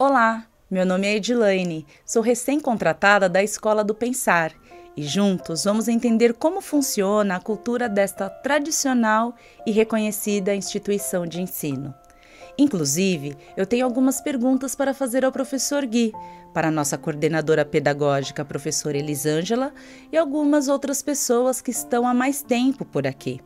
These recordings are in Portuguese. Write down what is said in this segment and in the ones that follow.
Olá, meu nome é Edilaine, sou recém-contratada da Escola do Pensar e juntos vamos entender como funciona a cultura desta tradicional e reconhecida instituição de ensino. Inclusive, eu tenho algumas perguntas para fazer ao professor Gui, para nossa coordenadora pedagógica, professora Elisângela, e algumas outras pessoas que estão há mais tempo por aqui.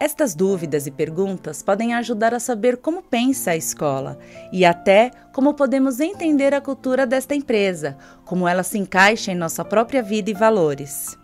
Estas dúvidas e perguntas podem ajudar a saber como pensa a escola e até como podemos entender a cultura desta empresa, como ela se encaixa em nossa própria vida e valores.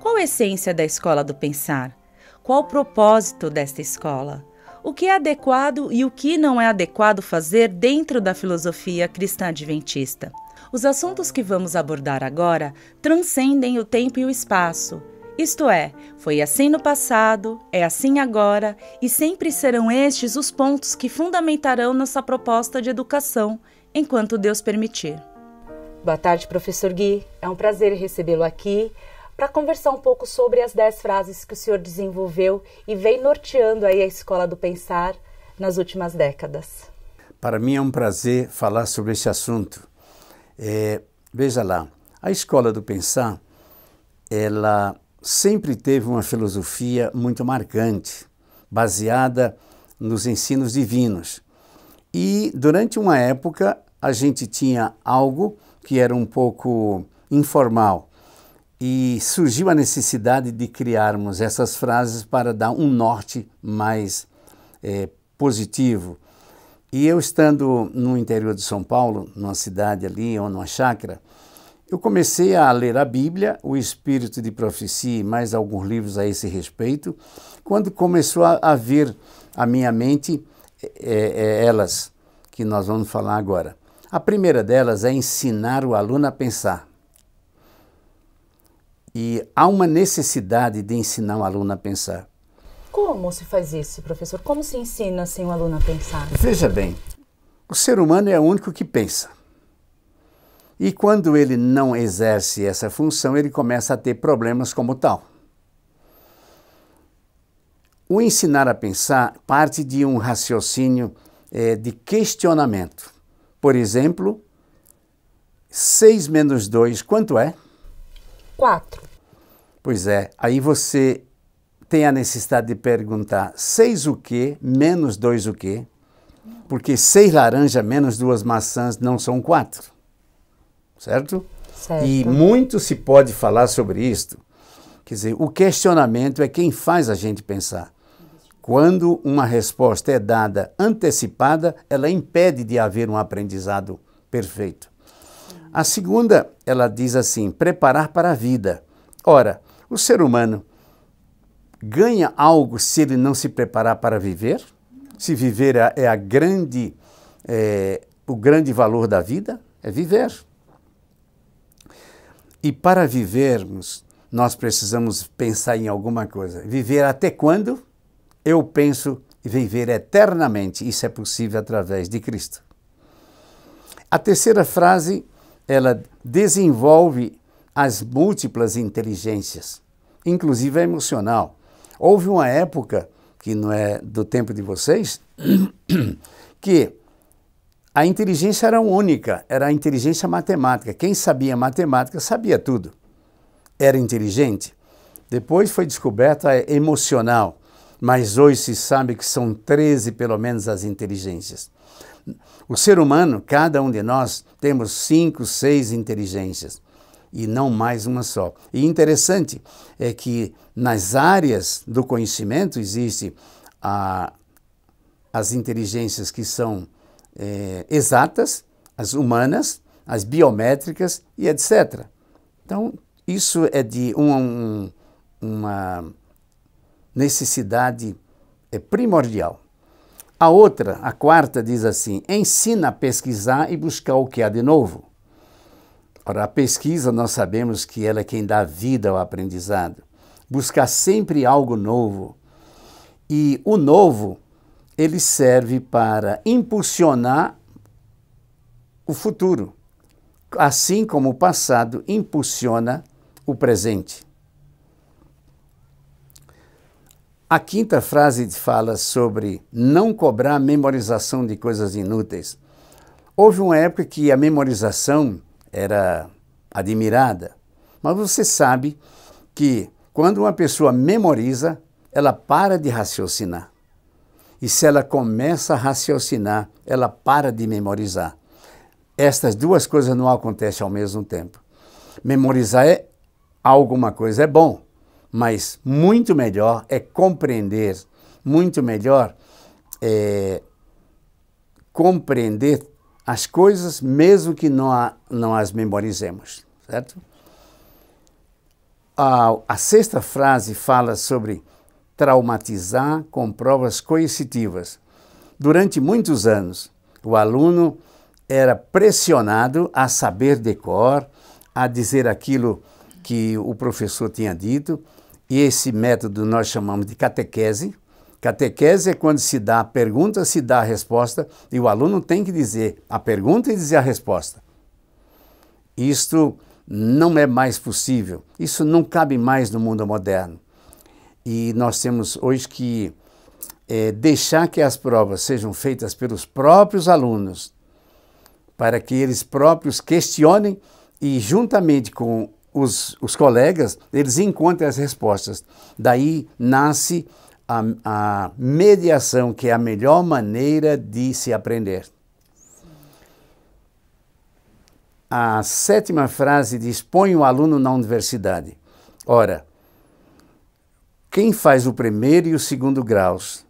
Qual a essência da escola do pensar? Qual o propósito desta escola? O que é adequado e o que não é adequado fazer dentro da filosofia cristã adventista? Os assuntos que vamos abordar agora transcendem o tempo e o espaço isto é, foi assim no passado, é assim agora e sempre serão estes os pontos que fundamentarão nossa proposta de educação, enquanto Deus permitir. Boa tarde, professor Gui. É um prazer recebê-lo aqui para conversar um pouco sobre as 10 frases que o senhor desenvolveu e vem norteando aí a escola do pensar nas últimas décadas. Para mim é um prazer falar sobre esse assunto. É, veja lá, a escola do pensar ela sempre teve uma filosofia muito marcante, baseada nos ensinos divinos. E durante uma época a gente tinha algo que era um pouco informal e surgiu a necessidade de criarmos essas frases para dar um norte mais é, positivo. E eu estando no interior de São Paulo, numa cidade ali ou numa chácara, eu comecei a ler a Bíblia, o Espírito de Profecia e mais alguns livros a esse respeito, quando começou a vir à minha mente é, é, é, elas, que nós vamos falar agora. A primeira delas é ensinar o aluno a pensar. E há uma necessidade de ensinar o aluno a pensar. Como se faz isso, professor? Como se ensina sem o aluno a pensar? Veja bem, o ser humano é o único que pensa. E quando ele não exerce essa função, ele começa a ter problemas como tal. O ensinar a pensar parte de um raciocínio é, de questionamento. Por exemplo, 6 menos 2, quanto é? 4. Pois é, aí você tem a necessidade de perguntar 6 o quê menos 2 o quê? Porque 6 laranjas menos 2 maçãs não são 4 certo? certo? E muito se pode falar sobre isto. Quer dizer, o questionamento é quem faz a gente pensar. Quando uma resposta é dada antecipada, ela impede de haver um aprendizado perfeito. A segunda, ela diz assim: preparar para a vida. Ora, o ser humano ganha algo se ele não se preparar para viver? Se viver é, é a grande, é, o grande valor da vida, é viver. E para vivermos, nós precisamos pensar em alguma coisa. Viver até quando? Eu penso viver eternamente. Isso é possível através de Cristo. A terceira frase, ela desenvolve as múltiplas inteligências, inclusive a emocional. Houve uma época, que não é do tempo de vocês, que a inteligência era única, era a inteligência matemática. Quem sabia matemática sabia tudo. Era inteligente. Depois foi descoberta a emocional, mas hoje se sabe que são 13 pelo menos as inteligências. O ser humano, cada um de nós, temos cinco, seis inteligências e não mais uma só. E interessante é que nas áreas do conhecimento existe as inteligências que são é, exatas, as humanas, as biométricas e etc. Então, isso é de um, uma necessidade é, primordial. A outra, a quarta, diz assim: ensina a pesquisar e buscar o que há de novo. Ora, a pesquisa nós sabemos que ela é quem dá vida ao aprendizado. Buscar sempre algo novo. E o novo ele serve para impulsionar o futuro, assim como o passado impulsiona o presente. A quinta frase fala sobre não cobrar memorização de coisas inúteis. Houve uma época que a memorização era admirada, mas você sabe que quando uma pessoa memoriza, ela para de raciocinar. E se ela começa a raciocinar, ela para de memorizar. Estas duas coisas não acontecem ao mesmo tempo. Memorizar é alguma coisa é bom, mas muito melhor é compreender, muito melhor é compreender as coisas mesmo que não, a, não as memorizemos, certo? A, a sexta frase fala sobre traumatizar com provas coercitivas. Durante muitos anos, o aluno era pressionado a saber decor, a dizer aquilo que o professor tinha dito, e esse método nós chamamos de catequese. Catequese é quando se dá a pergunta, se dá a resposta, e o aluno tem que dizer a pergunta e dizer a resposta. Isto não é mais possível, isso não cabe mais no mundo moderno e nós temos hoje que é, deixar que as provas sejam feitas pelos próprios alunos, para que eles próprios questionem e, juntamente com os, os colegas, eles encontrem as respostas. Daí nasce a, a mediação, que é a melhor maneira de se aprender. A sétima frase diz: põe o aluno na universidade. Ora, quem faz o primeiro e o segundo graus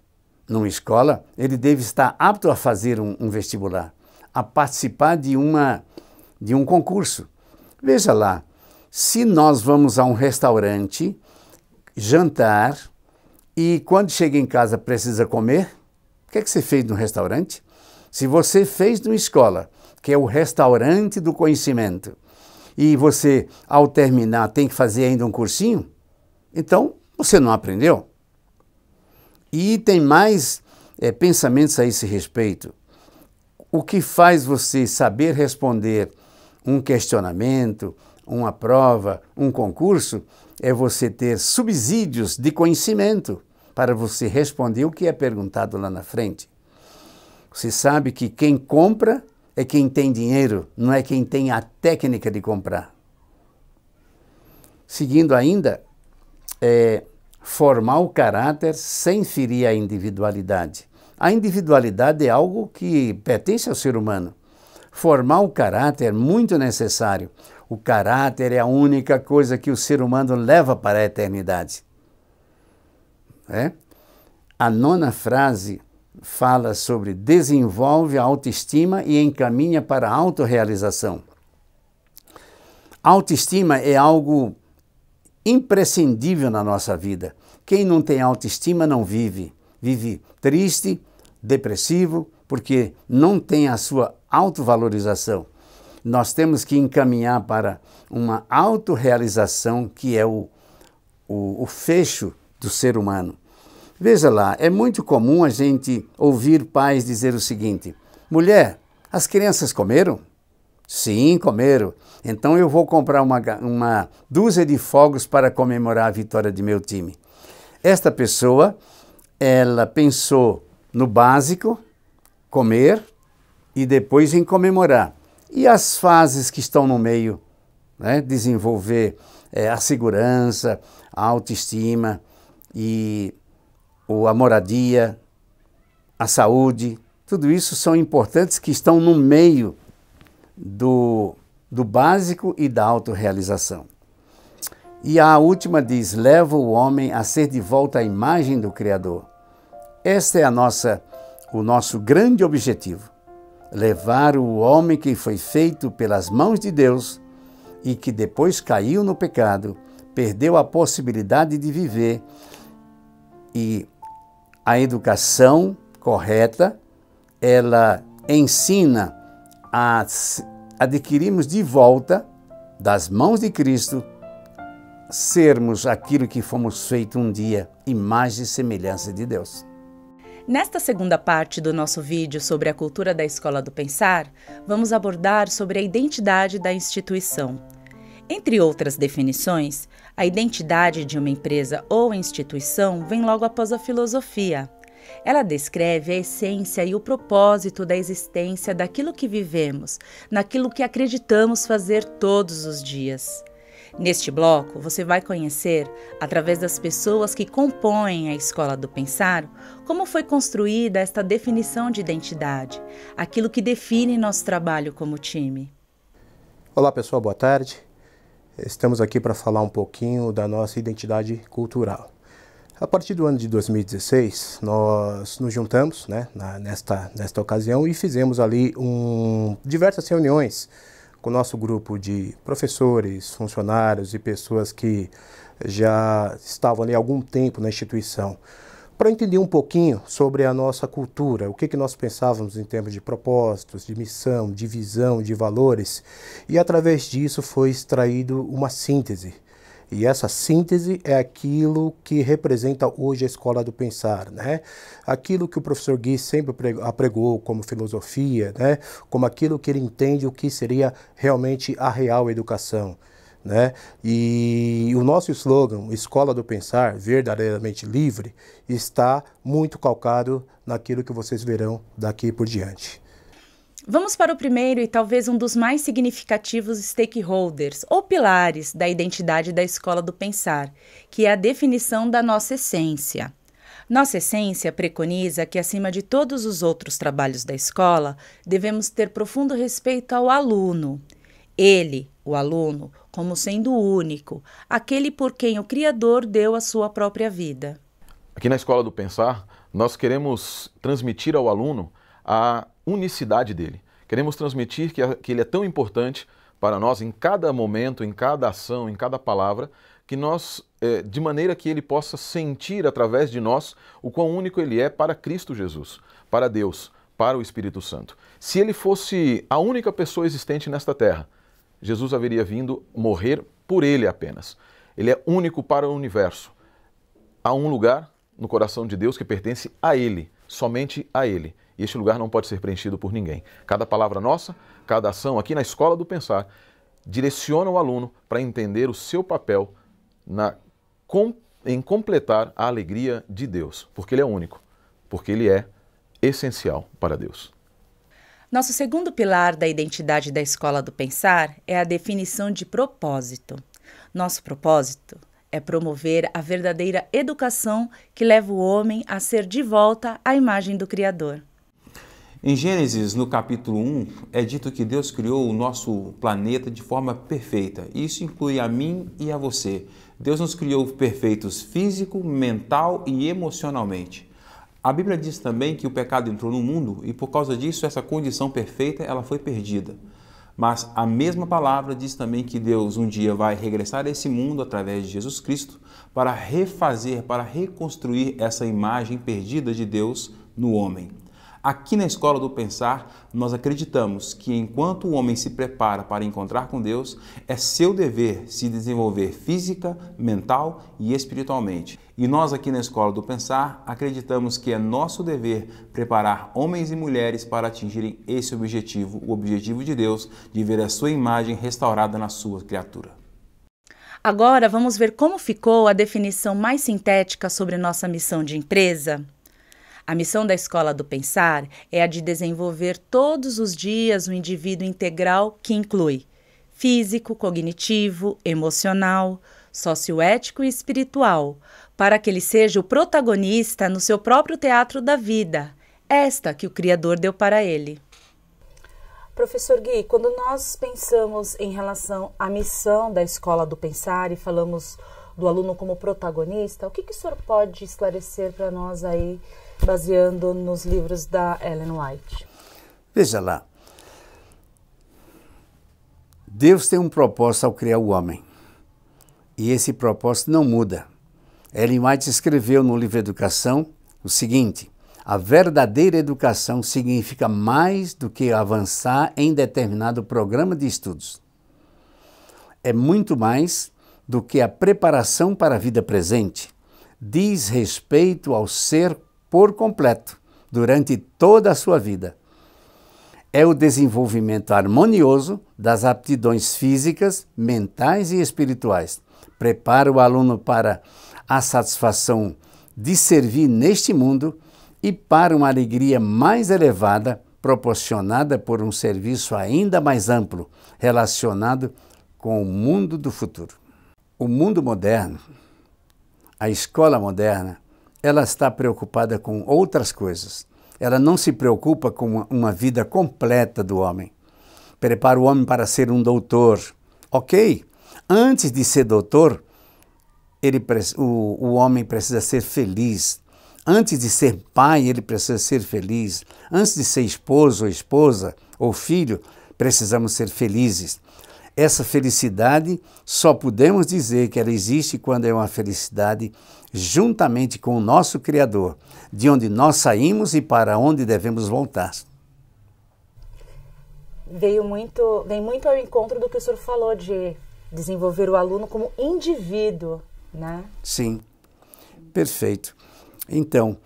numa escola, ele deve estar apto a fazer um, um vestibular, a participar de, uma, de um concurso. Veja lá, se nós vamos a um restaurante jantar e quando chega em casa precisa comer, o que, é que você fez no restaurante? Se você fez numa escola, que é o restaurante do conhecimento, e você, ao terminar, tem que fazer ainda um cursinho, então você não aprendeu? E tem mais é, pensamentos a esse respeito. O que faz você saber responder um questionamento, uma prova, um concurso, é você ter subsídios de conhecimento para você responder o que é perguntado lá na frente. Você sabe que quem compra é quem tem dinheiro, não é quem tem a técnica de comprar. Seguindo ainda, é, formar o caráter sem ferir a individualidade. A individualidade é algo que pertence ao ser humano. Formar o caráter é muito necessário. O caráter é a única coisa que o ser humano leva para a eternidade. É? A nona frase fala sobre desenvolve a autoestima e encaminha para a autorrealização. Autoestima é algo imprescindível na nossa vida. Quem não tem autoestima não vive. Vive triste, depressivo, porque não tem a sua autovalorização. Nós temos que encaminhar para uma autorrealização que é o, o, o fecho do ser humano. Veja lá, é muito comum a gente ouvir pais dizer o seguinte: mulher, as crianças comeram? Sim, comeram. Então eu vou comprar uma, uma dúzia de fogos para comemorar a vitória de meu time. Esta pessoa, ela pensou no básico, comer e depois em comemorar. E as fases que estão no meio, né? desenvolver é, a segurança, a autoestima e ou a moradia, a saúde, tudo isso são importantes que estão no meio do do básico e da autorrealização. E a última diz: leva o homem a ser de volta à imagem do Criador. Este é a nossa, o nosso grande objetivo: levar o homem que foi feito pelas mãos de Deus e que depois caiu no pecado, perdeu a possibilidade de viver e a educação correta, ela ensina a adquirimos de volta, das mãos de Cristo, sermos aquilo que fomos feito um dia, imagem e semelhança de Deus. Nesta segunda parte do nosso vídeo sobre a cultura da escola do pensar, vamos abordar sobre a identidade da instituição. Entre outras definições, a identidade de uma empresa ou instituição vem logo após a filosofia, ela descreve a essência e o propósito da existência daquilo que vivemos, naquilo que acreditamos fazer todos os dias. Neste bloco, você vai conhecer, através das pessoas que compõem a Escola do Pensar, como foi construída esta definição de identidade, aquilo que define nosso trabalho como time. Olá, pessoal, boa tarde. Estamos aqui para falar um pouquinho da nossa identidade cultural. A partir do ano de 2016, nós nos juntamos né, na, nesta, nesta ocasião e fizemos ali um, diversas reuniões com o nosso grupo de professores, funcionários e pessoas que já estavam ali há algum tempo na instituição, para entender um pouquinho sobre a nossa cultura, o que, que nós pensávamos em termos de propósitos, de missão, de visão, de valores, e através disso foi extraído uma síntese e essa síntese é aquilo que representa hoje a escola do pensar, né? Aquilo que o professor Gui sempre apregou como filosofia, né? Como aquilo que ele entende o que seria realmente a real educação. Né? E o nosso slogan, Escola do Pensar, verdadeiramente livre, está muito calcado naquilo que vocês verão daqui por diante. Vamos para o primeiro e talvez um dos mais significativos stakeholders, ou pilares, da identidade da escola do pensar, que é a definição da nossa essência. Nossa essência preconiza que, acima de todos os outros trabalhos da escola, devemos ter profundo respeito ao aluno. Ele, o aluno, como sendo único, aquele por quem o Criador deu a sua própria vida. Aqui na Escola do Pensar, nós queremos transmitir ao aluno a unicidade dele. Queremos transmitir que, a, que ele é tão importante para nós em cada momento, em cada ação, em cada palavra, que nós, é, de maneira que ele possa sentir através de nós o quão único ele é para Cristo Jesus, para Deus, para o Espírito Santo. Se ele fosse a única pessoa existente nesta terra, Jesus haveria vindo morrer por ele apenas. Ele é único para o universo. Há um lugar no coração de Deus que pertence a ele, somente a ele. E este lugar não pode ser preenchido por ninguém. Cada palavra nossa, cada ação aqui na escola do pensar, direciona o aluno para entender o seu papel na, com, em completar a alegria de Deus, porque ele é único, porque ele é essencial para Deus. Nosso segundo pilar da identidade da escola do pensar é a definição de propósito. Nosso propósito é promover a verdadeira educação que leva o homem a ser de volta à imagem do Criador. Em Gênesis, no capítulo 1, é dito que Deus criou o nosso planeta de forma perfeita. Isso inclui a mim e a você. Deus nos criou perfeitos físico, mental e emocionalmente. A Bíblia diz também que o pecado entrou no mundo e por causa disso essa condição perfeita ela foi perdida. Mas a mesma palavra diz também que Deus um dia vai regressar a esse mundo através de Jesus Cristo para refazer, para reconstruir essa imagem perdida de Deus no homem. Aqui na Escola do Pensar, nós acreditamos que enquanto o homem se prepara para encontrar com Deus, é seu dever se desenvolver física, mental e espiritualmente. E nós aqui na Escola do Pensar acreditamos que é nosso dever preparar homens e mulheres para atingirem esse objetivo, o objetivo de Deus de ver a sua imagem restaurada na sua criatura. Agora vamos ver como ficou a definição mais sintética sobre nossa missão de empresa. A missão da escola do pensar é a de desenvolver todos os dias o um indivíduo integral que inclui físico, cognitivo, emocional, socioético e espiritual, para que ele seja o protagonista no seu próprio teatro da vida, esta que o Criador deu para ele. Professor Gui, quando nós pensamos em relação à missão da escola do pensar e falamos do aluno como protagonista, o que, que o senhor pode esclarecer para nós aí baseando nos livros da Ellen White? Veja lá. Deus tem um propósito ao criar o homem. E esse propósito não muda. Ellen White escreveu no livro Educação o seguinte: a verdadeira educação significa mais do que avançar em determinado programa de estudos. É muito mais do que a preparação para a vida presente. Diz respeito ao ser por completo durante toda a sua vida. É o desenvolvimento harmonioso das aptidões físicas, mentais e espirituais. Prepara o aluno para a satisfação de servir neste mundo e para uma alegria mais elevada proporcionada por um serviço ainda mais amplo relacionado com o mundo do futuro. O mundo moderno, a escola moderna, ela está preocupada com outras coisas. Ela não se preocupa com uma vida completa do homem. Prepara o homem para ser um doutor. Ok, antes de ser doutor, ele, o, o homem precisa ser feliz. Antes de ser pai, ele precisa ser feliz. Antes de ser esposo ou esposa ou filho, precisamos ser felizes. Essa felicidade só podemos dizer que ela existe quando é uma felicidade juntamente com o nosso Criador, de onde nós saímos e para onde devemos voltar. Veio muito, vem muito ao encontro do que o senhor falou de desenvolver o aluno como indivíduo, né? Sim, perfeito. Então,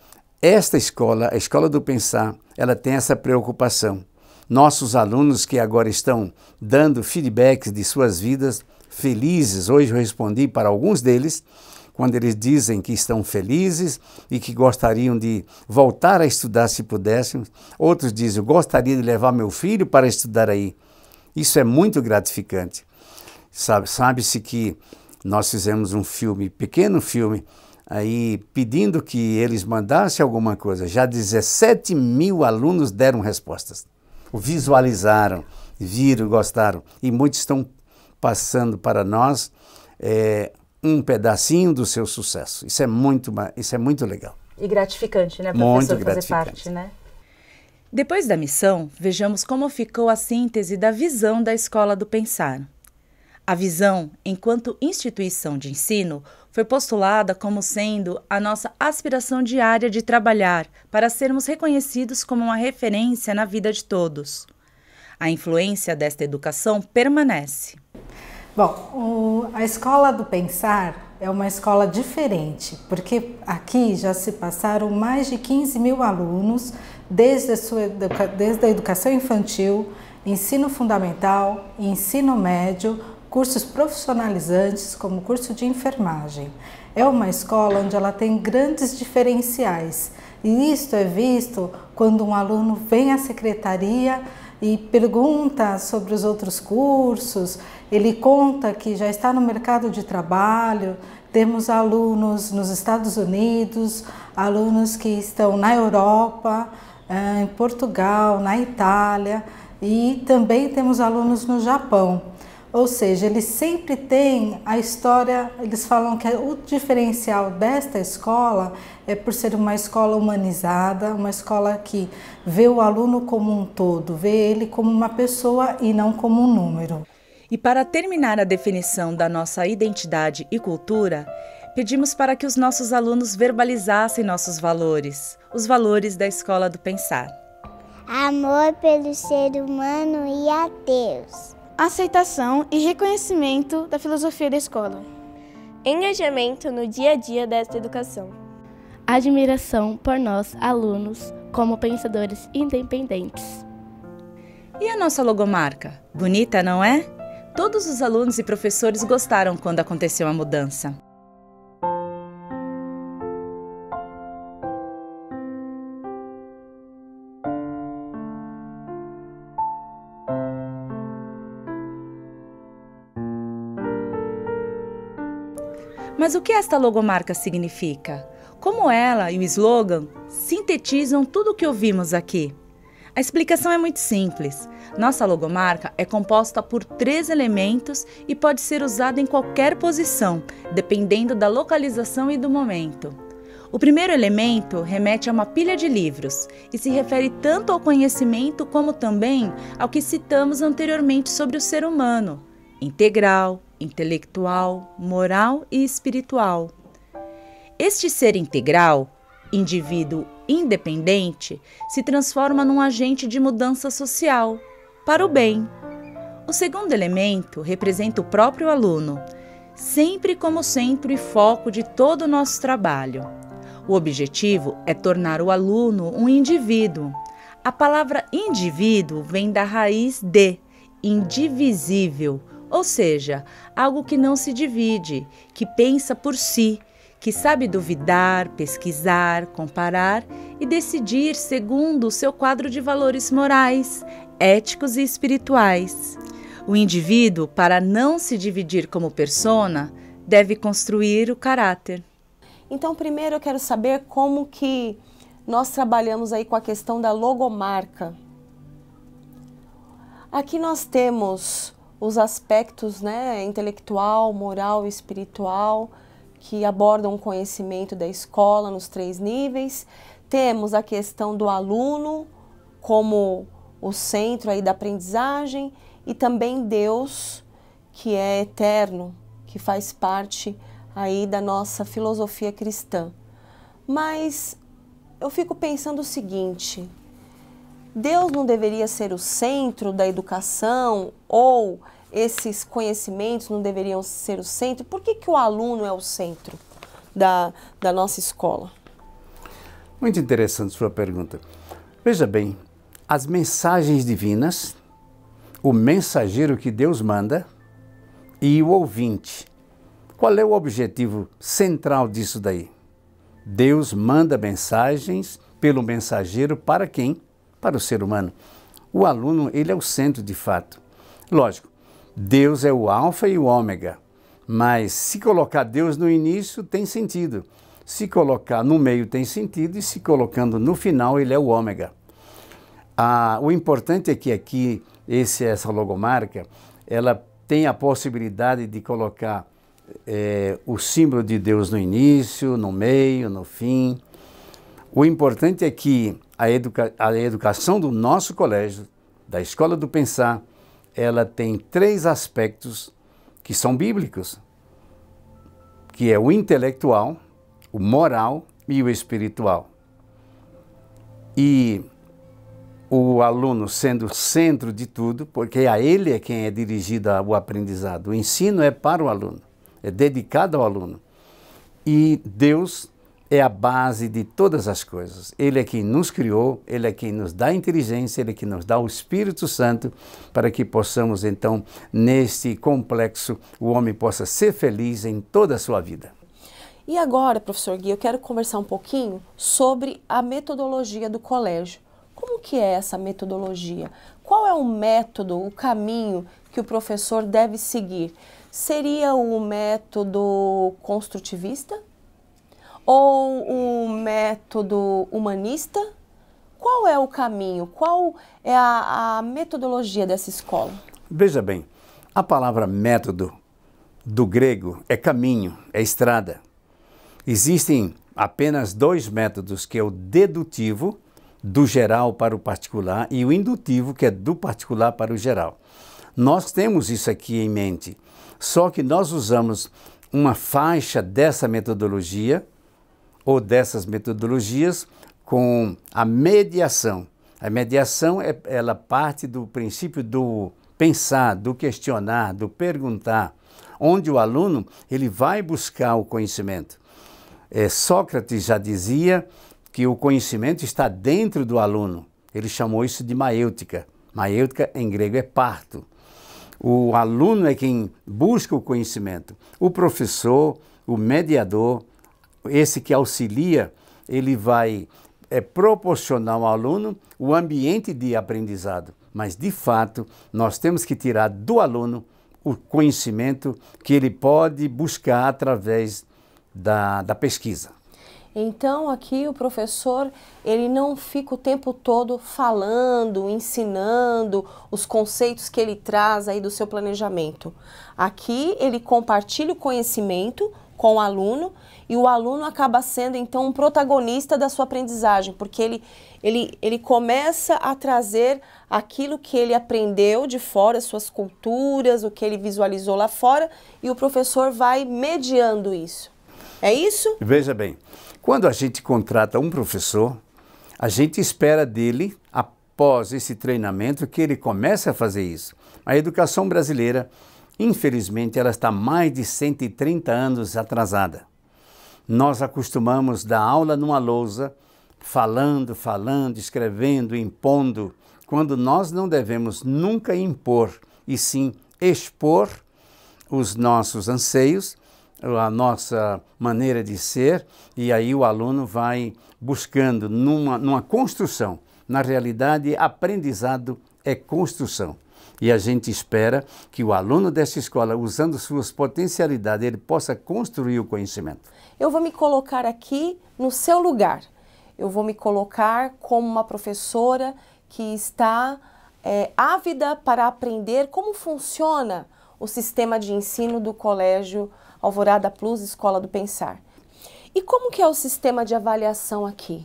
esta escola, a escola do pensar, ela tem essa preocupação. Nossos alunos que agora estão dando feedbacks de suas vidas felizes, hoje eu respondi para alguns deles, quando eles dizem que estão felizes e que gostariam de voltar a estudar se pudéssemos. Outros dizem: Eu gostaria de levar meu filho para estudar aí. Isso é muito gratificante. Sabe-se que nós fizemos um filme, pequeno filme, aí pedindo que eles mandassem alguma coisa. Já 17 mil alunos deram respostas. Visualizaram, viram, gostaram. E muitos estão passando para nós é, um pedacinho do seu sucesso. Isso é muito, isso é muito legal. E gratificante, né, professor, muito fazer parte, né? Depois da missão, vejamos como ficou a síntese da visão da Escola do Pensar. A visão, enquanto instituição de ensino, foi postulada como sendo a nossa aspiração diária de trabalhar para sermos reconhecidos como uma referência na vida de todos. A influência desta educação permanece. Bom, o, a escola do pensar é uma escola diferente, porque aqui já se passaram mais de 15 mil alunos desde a, sua, desde a educação infantil, ensino fundamental, ensino médio, cursos profissionalizantes, como curso de enfermagem. É uma escola onde ela tem grandes diferenciais, e isto é visto quando um aluno vem à secretaria e pergunta sobre os outros cursos ele conta que já está no mercado de trabalho, temos alunos nos Estados Unidos, alunos que estão na Europa, eh, em Portugal, na Itália e também temos alunos no Japão. Ou seja, eles sempre têm a história, eles falam que o diferencial desta escola é por ser uma escola humanizada, uma escola que vê o aluno como um todo, vê ele como uma pessoa e não como um número. E para terminar a definição da nossa identidade e cultura, pedimos para que os nossos alunos verbalizassem nossos valores, os valores da escola do pensar. Amor pelo ser humano e a Deus. Aceitação e reconhecimento da filosofia da escola. Engajamento no dia a dia desta educação. Admiração por nós, alunos, como pensadores independentes. E a nossa logomarca? Bonita, não é? Todos os alunos e professores gostaram quando aconteceu a mudança. Mas o que esta logomarca significa? Como ela e o slogan sintetizam tudo o que ouvimos aqui? A explicação é muito simples. Nossa logomarca é composta por três elementos e pode ser usada em qualquer posição, dependendo da localização e do momento. O primeiro elemento remete a uma pilha de livros e se refere tanto ao conhecimento como também ao que citamos anteriormente sobre o ser humano: integral, intelectual, moral e espiritual. Este ser integral, indivíduo independente se transforma num agente de mudança social, para o bem. O segundo elemento representa o próprio aluno, sempre como centro e foco de todo o nosso trabalho. O objetivo é tornar o aluno um indivíduo. A palavra indivíduo vem da raiz de indivisível, ou seja, algo que não se divide, que pensa por si, que sabe duvidar, pesquisar, comparar e decidir segundo o seu quadro de valores morais, éticos e espirituais. O indivíduo, para não se dividir como persona, deve construir o caráter. Então, primeiro eu quero saber como que nós trabalhamos aí com a questão da logomarca. Aqui nós temos os aspectos, né, intelectual, moral, espiritual, que abordam o conhecimento da escola nos três níveis. Temos a questão do aluno como o centro aí da aprendizagem e também Deus, que é eterno, que faz parte aí da nossa filosofia cristã. Mas eu fico pensando o seguinte: Deus não deveria ser o centro da educação ou esses conhecimentos não deveriam ser o centro? Por que, que o aluno é o centro da, da nossa escola? Muito interessante sua pergunta. Veja bem, as mensagens divinas, o mensageiro que Deus manda e o ouvinte. Qual é o objetivo central disso daí? Deus manda mensagens pelo mensageiro para quem? Para o ser humano. O aluno, ele é o centro de fato. Lógico, Deus é o Alfa e o Ômega. Mas se colocar Deus no início, tem sentido. Se colocar no meio, tem sentido. E se colocando no final, ele é o Ômega. Ah, o importante é que aqui, esse, essa logomarca, ela tem a possibilidade de colocar é, o símbolo de Deus no início, no meio, no fim. O importante é que a, educa a educação do nosso colégio, da Escola do Pensar, ela tem três aspectos que são bíblicos, que é o intelectual, o moral e o espiritual. E o aluno sendo o centro de tudo, porque a ele é quem é dirigido o aprendizado. O ensino é para o aluno, é dedicado ao aluno. E Deus é a base de todas as coisas. Ele é quem nos criou, ele é quem nos dá inteligência, ele é quem nos dá o Espírito Santo para que possamos, então, neste complexo, o homem possa ser feliz em toda a sua vida. E agora, professor Gui, eu quero conversar um pouquinho sobre a metodologia do colégio. Como que é essa metodologia? Qual é o método, o caminho que o professor deve seguir? Seria o método construtivista? ou um método humanista? Qual é o caminho? Qual é a, a metodologia dessa escola? Veja bem, a palavra método do grego é caminho, é estrada. Existem apenas dois métodos, que é o dedutivo, do geral para o particular, e o indutivo, que é do particular para o geral. Nós temos isso aqui em mente, só que nós usamos uma faixa dessa metodologia ou dessas metodologias com a mediação. A mediação é, ela parte do princípio do pensar, do questionar, do perguntar, onde o aluno ele vai buscar o conhecimento. É, Sócrates já dizia que o conhecimento está dentro do aluno. Ele chamou isso de maêutica. Maêutica em grego é parto. O aluno é quem busca o conhecimento. O professor, o mediador, esse que auxilia, ele vai é, proporcionar ao aluno o ambiente de aprendizado. Mas, de fato, nós temos que tirar do aluno o conhecimento que ele pode buscar através da, da pesquisa. Então, aqui o professor, ele não fica o tempo todo falando, ensinando os conceitos que ele traz aí do seu planejamento. Aqui ele compartilha o conhecimento com o aluno e o aluno acaba sendo então um protagonista da sua aprendizagem, porque ele, ele, ele começa a trazer aquilo que ele aprendeu de fora, suas culturas, o que ele visualizou lá fora, e o professor vai mediando isso. É isso? Veja bem, quando a gente contrata um professor, a gente espera dele, após esse treinamento, que ele comece a fazer isso. A educação brasileira Infelizmente, ela está mais de 130 anos atrasada. Nós acostumamos dar aula numa lousa, falando, falando, escrevendo, impondo, quando nós não devemos nunca impor, e sim expor os nossos anseios, a nossa maneira de ser, e aí o aluno vai buscando numa, numa construção. Na realidade, aprendizado é construção. E a gente espera que o aluno dessa escola, usando suas potencialidades, ele possa construir o conhecimento. Eu vou me colocar aqui no seu lugar. Eu vou me colocar como uma professora que está é, ávida para aprender como funciona o sistema de ensino do Colégio Alvorada Plus Escola do Pensar. E como que é o sistema de avaliação aqui?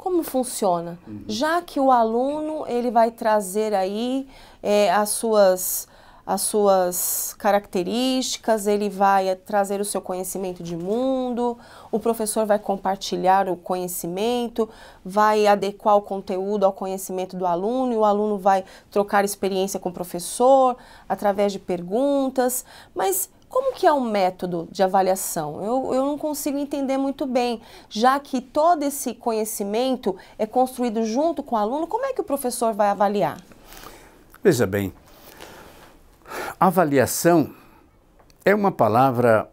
Como funciona? Uhum. Já que o aluno ele vai trazer aí é, as suas as suas características, ele vai é, trazer o seu conhecimento de mundo, o professor vai compartilhar o conhecimento, vai adequar o conteúdo ao conhecimento do aluno, e o aluno vai trocar experiência com o professor através de perguntas. Mas como que é o método de avaliação? Eu, eu não consigo entender muito bem, já que todo esse conhecimento é construído junto com o aluno, como é que o professor vai avaliar? Veja bem, avaliação é uma palavra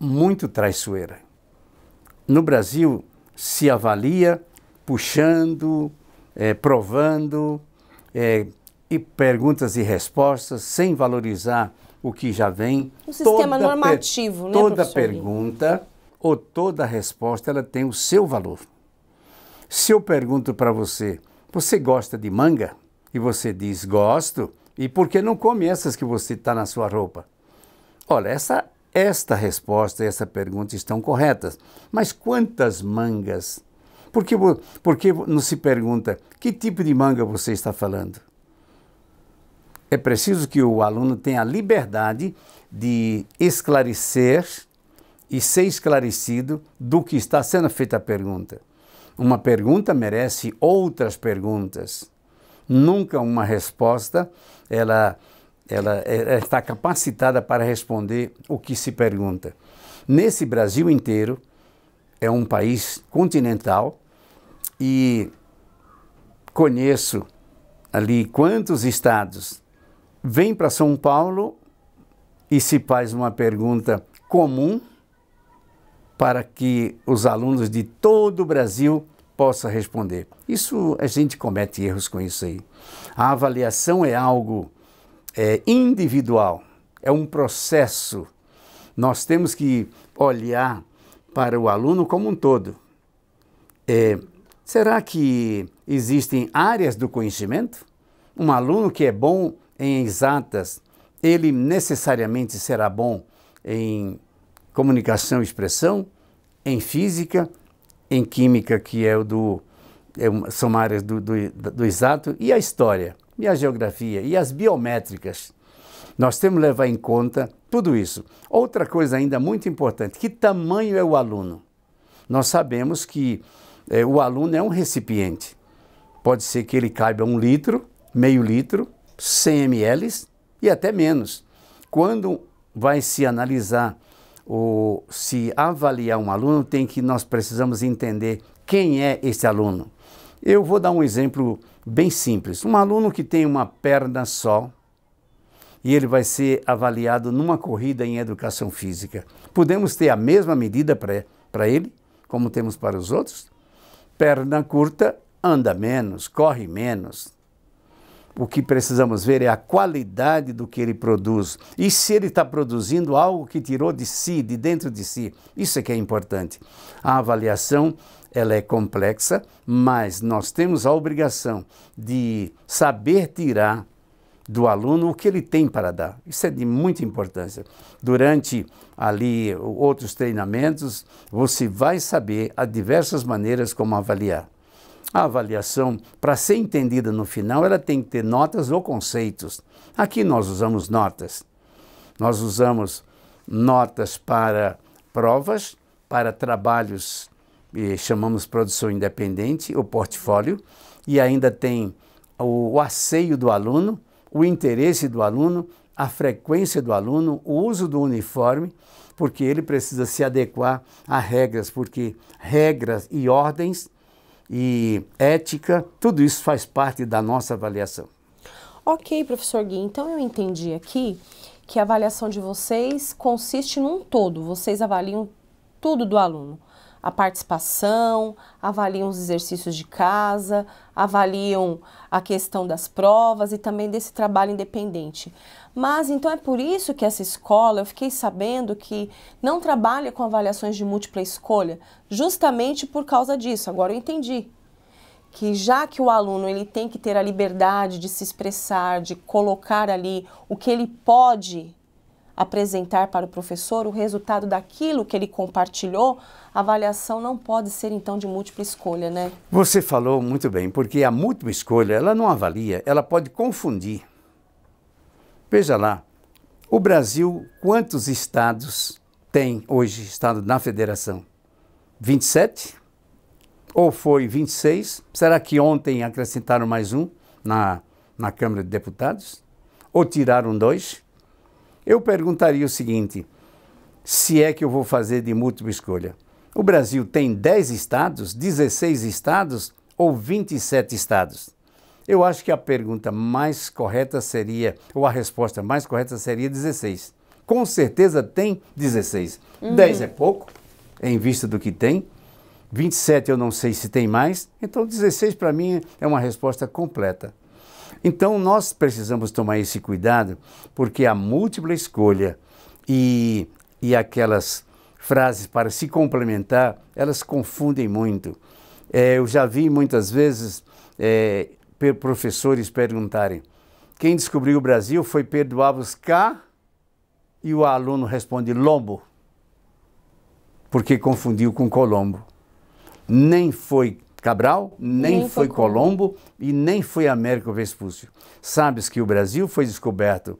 muito traiçoeira. No Brasil, se avalia puxando, é, provando, é, e perguntas e respostas, sem valorizar o que já vem. Um sistema toda normativo, né, Toda pergunta ou toda resposta ela tem o seu valor. Se eu pergunto para você, você gosta de manga? E você diz, gosto. E por que não come essas que você está na sua roupa? Olha, essa, esta resposta e essa pergunta estão corretas. Mas quantas mangas? Porque, porque não se pergunta que tipo de manga você está falando? é preciso que o aluno tenha a liberdade de esclarecer e ser esclarecido do que está sendo feita a pergunta. Uma pergunta merece outras perguntas. Nunca uma resposta ela, ela, ela está capacitada para responder o que se pergunta. Nesse Brasil inteiro, é um país continental e conheço ali quantos estados vem para São Paulo e se faz uma pergunta comum para que os alunos de todo o Brasil possam responder. Isso a gente comete erros com isso aí. A avaliação é algo é, individual, é um processo. Nós temos que olhar para o aluno como um todo. É, será que existem áreas do conhecimento? Um aluno que é bom em exatas, ele necessariamente será bom em comunicação e expressão, em física, em química, que é o do é, são áreas do, do, do exato, e a história, e a geografia, e as biométricas. Nós temos que levar em conta tudo isso. Outra coisa ainda muito importante, que tamanho é o aluno? Nós sabemos que é, o aluno é um recipiente. Pode ser que ele caiba um litro, meio litro, 100 ml e até menos. Quando vai se analisar ou se avaliar um aluno, tem que nós precisamos entender quem é esse aluno. Eu vou dar um exemplo bem simples. Um aluno que tem uma perna só e ele vai ser avaliado numa corrida em educação física. Podemos ter a mesma medida para ele, como temos para os outros? Perna curta anda menos, corre menos, o que precisamos ver é a qualidade do que ele produz e se ele está produzindo algo que tirou de si, de dentro de si. Isso é que é importante. A avaliação ela é complexa, mas nós temos a obrigação de saber tirar do aluno o que ele tem para dar. Isso é de muita importância. Durante ali outros treinamentos, você vai saber a diversas maneiras como avaliar. A avaliação, para ser entendida no final, ela tem que ter notas ou conceitos. Aqui nós usamos notas. Nós usamos notas para provas, para trabalhos e chamamos produção independente, o portfólio, e ainda tem o, o asseio do aluno, o interesse do aluno, a frequência do aluno, o uso do uniforme, porque ele precisa se adequar a regras, porque regras e ordens e ética, tudo isso faz parte da nossa avaliação. Ok, professor Gui, então eu entendi aqui que a avaliação de vocês consiste num todo, vocês avaliam tudo do aluno a participação, avaliam os exercícios de casa, avaliam a questão das provas e também desse trabalho independente. Mas então é por isso que essa escola, eu fiquei sabendo que não trabalha com avaliações de múltipla escolha, justamente por causa disso. Agora eu entendi que já que o aluno ele tem que ter a liberdade de se expressar, de colocar ali o que ele pode apresentar para o professor, o resultado daquilo que ele compartilhou, a avaliação não pode ser então de múltipla escolha, né? Você falou muito bem, porque a múltipla escolha, ela não avalia, ela pode confundir. Veja lá, o Brasil, quantos estados tem hoje estado na federação? 27? Ou foi 26? Será que ontem acrescentaram mais um na, na Câmara de Deputados? Ou tiraram dois? Eu perguntaria o seguinte: se é que eu vou fazer de múltipla escolha, o Brasil tem 10 estados, 16 estados ou 27 estados? Eu acho que a pergunta mais correta seria, ou a resposta mais correta seria 16. Com certeza tem 16. Uhum. 10 é pouco, é em vista do que tem. 27 eu não sei se tem mais. Então 16 para mim é uma resposta completa. Então nós precisamos tomar esse cuidado, porque a múltipla escolha e, e aquelas frases para se complementar, elas confundem muito. É, eu já vi muitas vezes é, professores perguntarem: quem descobriu o Brasil foi Pedro Alves K? E o aluno responde: Lombo, porque confundiu com Colombo. Nem foi Cabral, nem, nem foi, Colombo, Colombo e nem foi Américo Vespúcio. Sabes que o Brasil foi descoberto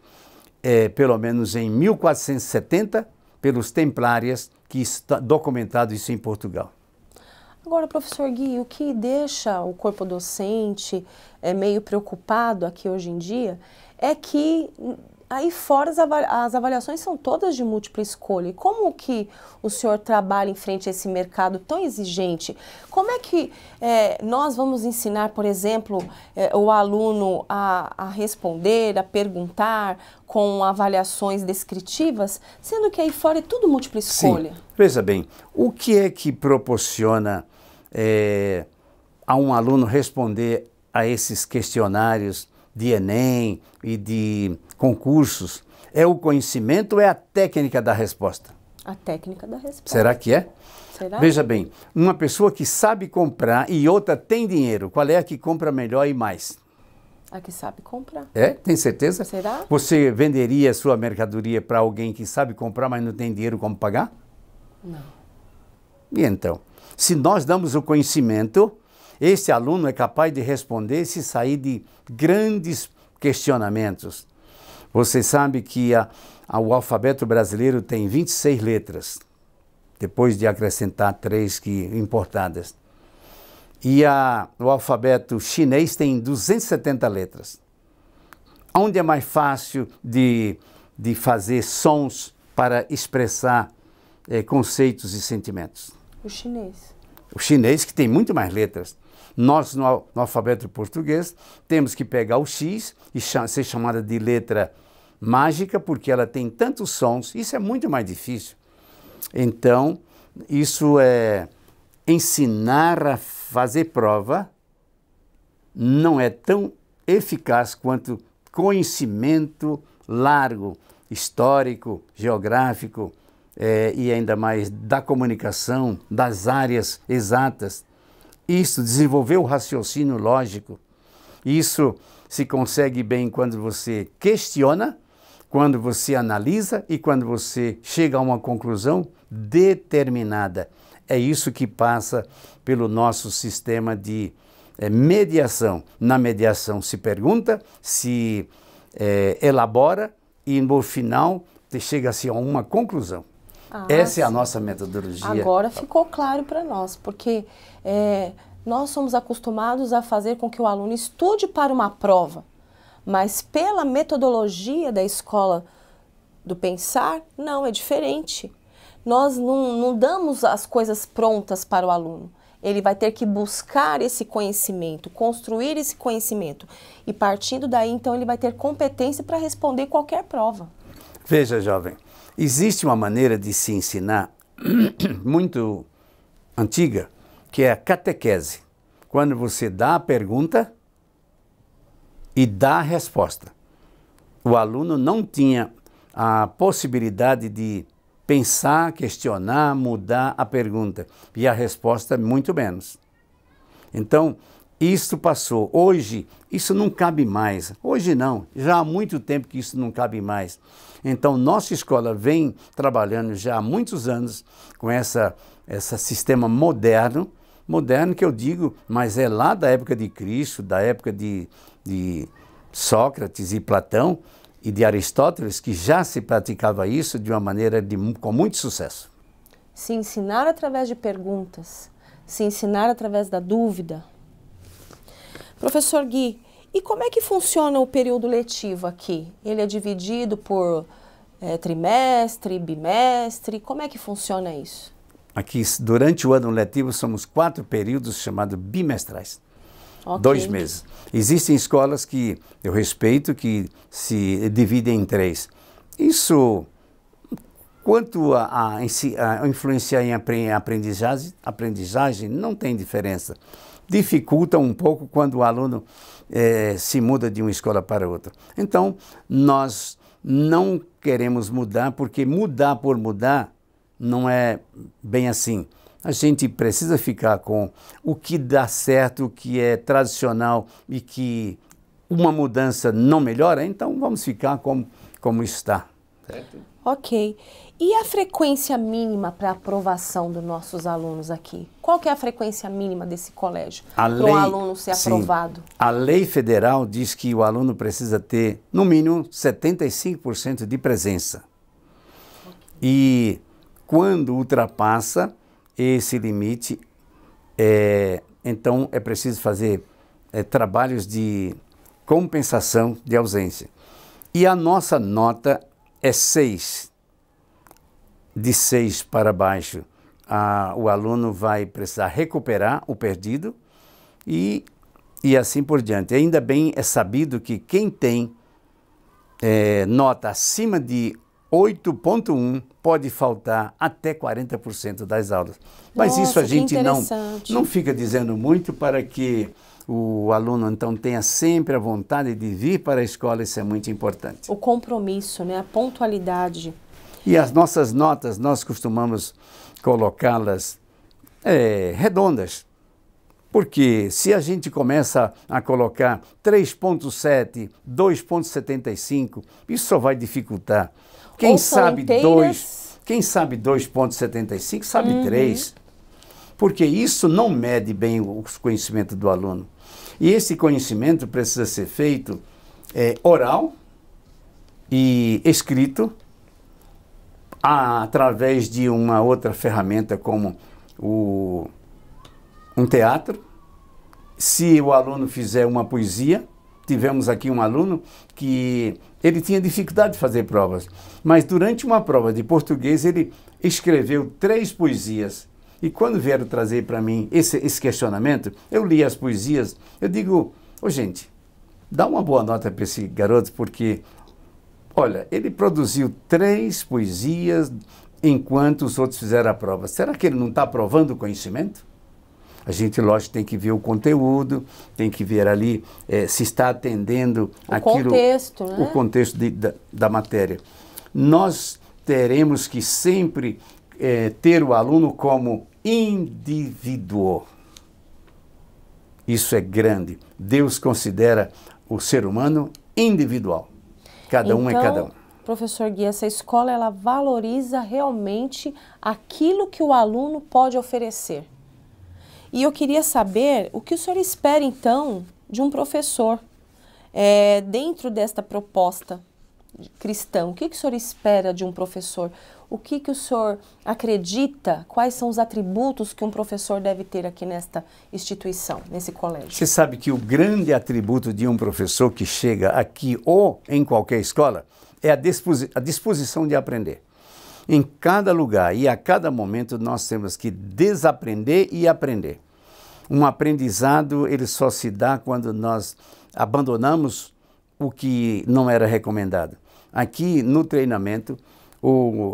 é, pelo menos em 1470 pelos templários que está documentado isso em Portugal. Agora, professor Gui, o que deixa o corpo docente é, meio preocupado aqui hoje em dia é que aí fora as, avalia as, avaliações são todas de múltipla escolha. E como que o senhor trabalha em frente a esse mercado tão exigente? Como é que é, nós vamos ensinar, por exemplo, é, o aluno a, a, responder, a perguntar com avaliações descritivas, sendo que aí fora é tudo múltipla escolha? Sim. Veja bem, o que é que proporciona é, a um aluno responder a esses questionários de Enem e de concursos. É o conhecimento ou é a técnica da resposta? A técnica da resposta. Será que é? Será? Veja bem, uma pessoa que sabe comprar e outra tem dinheiro, qual é a que compra melhor e mais? A que sabe comprar. É? Tem certeza? Será? Você venderia a sua mercadoria para alguém que sabe comprar, mas não tem dinheiro como pagar? Não. E então, se nós damos o conhecimento, este aluno é capaz de responder se sair de grandes questionamentos. Você sabe que a, a, o alfabeto brasileiro tem 26 letras, depois de acrescentar três que, importadas. E a, o alfabeto chinês tem 270 letras. Onde é mais fácil de, de fazer sons para expressar é, conceitos e sentimentos? O chinês. O chinês, que tem muito mais letras. Nós, no, no alfabeto português, temos que pegar o X e cham ser chamada de letra mágica, porque ela tem tantos sons, isso é muito mais difícil. Então, isso é ensinar a fazer prova não é tão eficaz quanto conhecimento largo, histórico, geográfico é, e ainda mais da comunicação, das áreas exatas. Isso, desenvolver o raciocínio lógico. Isso se consegue bem quando você questiona, quando você analisa e quando você chega a uma conclusão determinada. É isso que passa pelo nosso sistema de é, mediação. Na mediação se pergunta, se é, elabora e no final chega-se a uma conclusão. Ah, Essa sim. é a nossa metodologia. Agora ficou claro para nós, porque é, nós somos acostumados a fazer com que o aluno estude para uma prova, mas pela metodologia da escola do pensar, não, é diferente. Nós não, não damos as coisas prontas para o aluno. Ele vai ter que buscar esse conhecimento, construir esse conhecimento. E partindo daí, então, ele vai ter competência para responder qualquer prova. Veja, jovem, Existe uma maneira de se ensinar muito antiga, que é a catequese. Quando você dá a pergunta e dá a resposta. O aluno não tinha a possibilidade de pensar, questionar, mudar a pergunta e a resposta muito menos. Então, isso passou. Hoje, isso não cabe mais. Hoje não. Já há muito tempo que isso não cabe mais. Então, nossa escola vem trabalhando já há muitos anos com essa esse sistema moderno, moderno que eu digo, mas é lá da época de Cristo, da época de, de Sócrates e Platão e de Aristóteles, que já se praticava isso de uma maneira de, com muito sucesso. Se ensinar através de perguntas, se ensinar através da dúvida. Professor Gui, e como é que funciona o período letivo aqui? Ele é dividido por é, trimestre, bimestre? Como é que funciona isso? Aqui, durante o ano letivo, somos quatro períodos chamados bimestrais. Okay. Dois meses. Existem escolas que eu respeito que se dividem em três. Isso, quanto a, a, a influenciar em aprendizagem, aprendizagem, não tem diferença. Dificulta um pouco quando o aluno é, se muda de uma escola para outra. Então, nós não queremos mudar, porque mudar por mudar não é bem assim. A gente precisa ficar com o que dá certo, o que é tradicional e que uma mudança não melhora, então vamos ficar como, como está. Certo? Ok. E a frequência mínima para aprovação dos nossos alunos aqui? Qual que é a frequência mínima desse colégio para o aluno ser sim, aprovado? A lei federal diz que o aluno precisa ter, no mínimo, 75% de presença. E quando ultrapassa esse limite, é, então é preciso fazer é, trabalhos de compensação de ausência. E a nossa nota é 6 de 6 para baixo, a, o aluno vai precisar recuperar o perdido e, e assim por diante. Ainda bem é sabido que quem tem é, nota acima de 8.1 pode faltar até 40% das aulas. Mas Nossa, isso a gente não, não fica dizendo muito para que o aluno então tenha sempre a vontade de vir para a escola, isso é muito importante. O compromisso, né? a pontualidade. E as nossas notas, nós costumamos colocá-las é, redondas. Porque se a gente começa a colocar 3.7, 2.75, isso só vai dificultar. Quem sabe 2, quem sabe 2.75 sabe 3. Uhum. Porque isso não mede bem o conhecimento do aluno. E esse conhecimento precisa ser feito é, oral e escrito através de uma outra ferramenta como o, um teatro. Se o aluno fizer uma poesia, tivemos aqui um aluno que ele tinha dificuldade de fazer provas, mas durante uma prova de português ele escreveu três poesias. E quando vieram trazer para mim esse, esse, questionamento, eu li as poesias, eu digo, ô oh, gente, dá uma boa nota para esse garoto, porque Olha, ele produziu três poesias enquanto os outros fizeram a prova. Será que ele não está provando o conhecimento? A gente, lógico, tem que ver o conteúdo, tem que ver ali é, se está atendendo o aquilo, contexto, né? o contexto de, da, da, matéria. Nós teremos que sempre é, ter o aluno como indivíduo. Isso é grande. Deus considera o ser humano individual. Cada então, um é então, cada um. Professor Gui, essa escola ela valoriza realmente aquilo que o aluno pode oferecer. E eu queria saber o que o senhor espera então de um professor é, dentro desta proposta cristã. O que, que o senhor espera de um professor? o que, que o senhor acredita, quais são os atributos que um professor deve ter aqui nesta instituição, nesse colégio? Você sabe que o grande atributo de um professor que chega aqui ou em qualquer escola é a, disposi a disposição de aprender. Em cada lugar e a cada momento nós temos que desaprender e aprender. Um aprendizado ele só se dá quando nós abandonamos o que não era recomendado. Aqui no treinamento,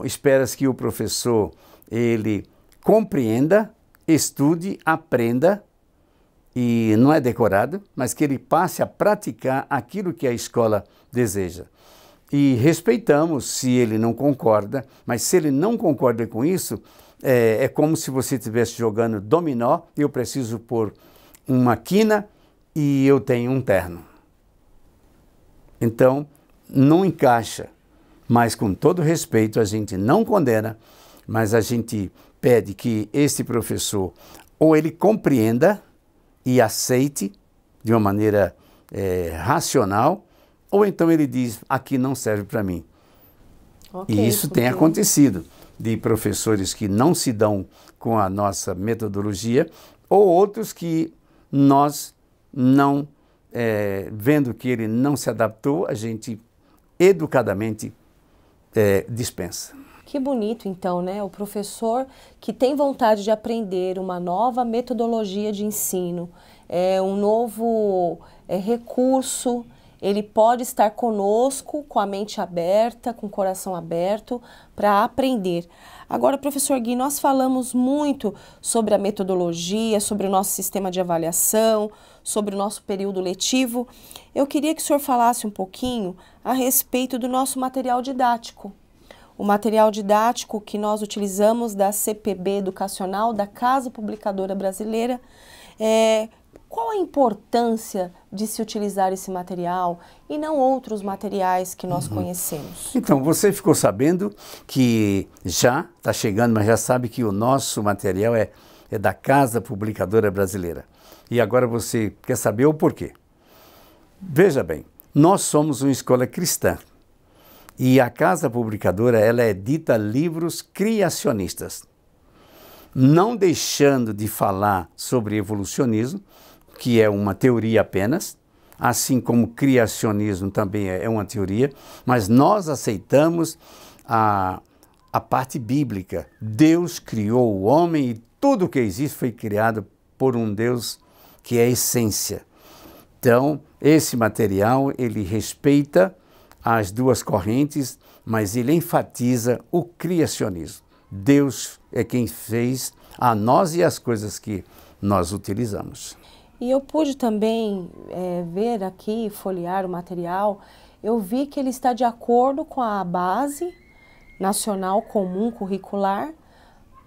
espera-se que o professor ele compreenda, estude, aprenda e não é decorado, mas que ele passe a praticar aquilo que a escola deseja. E respeitamos se ele não concorda, mas se ele não concorda com isso, é, é como se você estivesse jogando dominó, eu preciso pôr uma quina e eu tenho um terno. Então, não encaixa mas com todo respeito, a gente não condena, mas a gente pede que este professor ou ele compreenda e aceite de uma maneira é, racional, ou então ele diz: aqui não serve para mim. Okay, e isso porque... tem acontecido de professores que não se dão com a nossa metodologia ou outros que nós não, é, vendo que ele não se adaptou, a gente educadamente é, dispensa. Que bonito, então, né? O professor que tem vontade de aprender uma nova metodologia de ensino, é, um novo é, recurso, ele pode estar conosco com a mente aberta, com o coração aberto para aprender. Agora, professor Gui, nós falamos muito sobre a metodologia, sobre o nosso sistema de avaliação, sobre o nosso período letivo, eu queria que o senhor falasse um pouquinho a respeito do nosso material didático. O material didático que nós utilizamos da CPB Educacional, da Casa Publicadora Brasileira, é, qual a importância de se utilizar esse material e não outros materiais que nós uhum. conhecemos? Então, você ficou sabendo que já está chegando, mas já sabe que o nosso material é, é da Casa Publicadora Brasileira. E agora você quer saber o porquê. Veja bem, nós somos uma escola cristã e a casa publicadora ela edita é livros criacionistas, não deixando de falar sobre evolucionismo, que é uma teoria apenas, assim como criacionismo também é, é uma teoria, mas nós aceitamos a, a parte bíblica. Deus criou o homem e tudo que existe foi criado por um Deus que é essência. Então, esse material ele respeita as duas correntes, mas ele enfatiza o criacionismo. Deus é quem fez a nós e as coisas que nós utilizamos. E eu pude também é, ver aqui, folhear o material, eu vi que ele está de acordo com a base nacional comum curricular.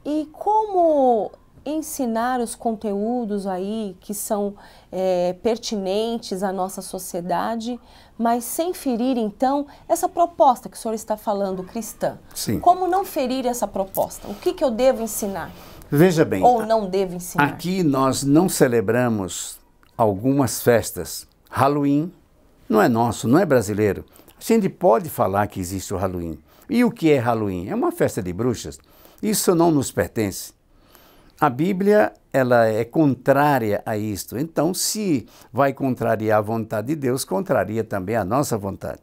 E como ensinar os conteúdos aí que são é, pertinentes à nossa sociedade, mas sem ferir então essa proposta que o senhor está falando cristã. Sim. Como não ferir essa proposta? O que, que eu devo ensinar? Veja bem. Ou não devo ensinar? Aqui nós não celebramos algumas festas. Halloween não é nosso, não é brasileiro. A gente pode falar que existe o Halloween. E o que é Halloween? É uma festa de bruxas. Isso não nos pertence. A Bíblia ela é contrária a isto. Então, se vai contrariar a vontade de Deus, contraria também a nossa vontade.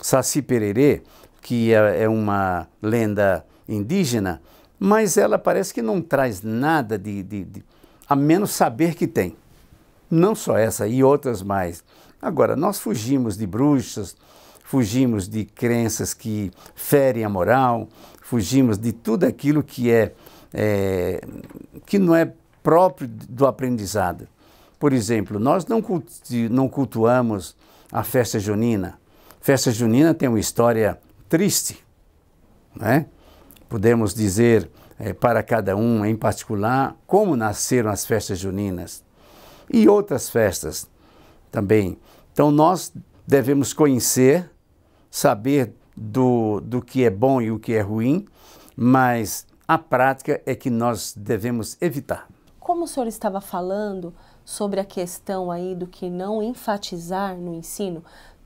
Saci Pererê, que é, é uma lenda indígena, mas ela parece que não traz nada de, de, de a menos saber que tem. Não só essa e outras mais. Agora, nós fugimos de bruxas, fugimos de crenças que ferem a moral, fugimos de tudo aquilo que é é, que não é próprio do aprendizado. Por exemplo, nós não, não cultuamos a festa junina. Festa junina tem uma história triste, né? Podemos dizer é, para cada um em particular como nasceram as festas juninas e outras festas também. Então nós devemos conhecer, saber do, do que é bom e o que é ruim, mas a prática é que nós devemos evitar. Como o senhor estava falando sobre a questão aí do que não enfatizar no ensino,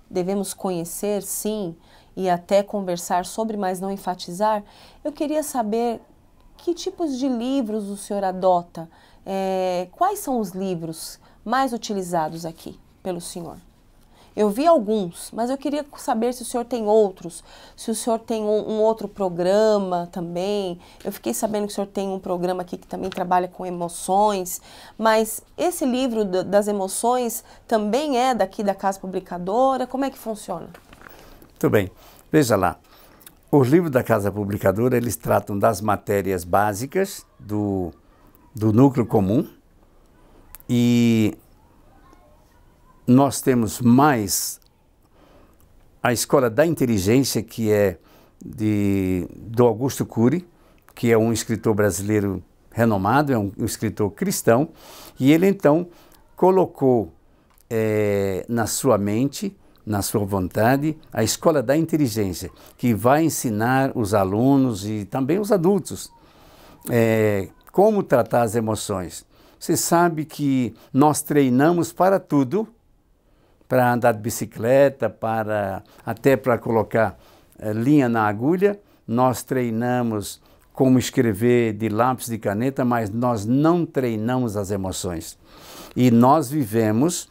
devemos conhecer, sim, e até conversar sobre, mas não enfatizar, eu queria saber que tipos de livros o senhor adota, é, quais são os livros mais utilizados aqui pelo senhor? Eu vi alguns, mas eu queria saber se o senhor tem outros, se o senhor tem um, um outro programa também. Eu fiquei sabendo que o senhor tem um programa aqui que também trabalha com emoções, mas esse livro das emoções também é daqui da casa publicadora? Como é que funciona? Muito bem. Veja lá, os livros da Casa Publicadora, eles tratam das matérias básicas do, do núcleo comum e nós temos mais a escola da inteligência, que é de, do Augusto Cury, que é um escritor brasileiro renomado, é um, um escritor cristão, e ele então colocou é, na sua mente, na sua vontade, a escola da inteligência, que vai ensinar os alunos e também os adultos é, como tratar as emoções. Você sabe que nós treinamos para tudo para andar de bicicleta, para até para colocar eh, linha na agulha. Nós treinamos como escrever de lápis de caneta, mas nós não treinamos as emoções. E nós vivemos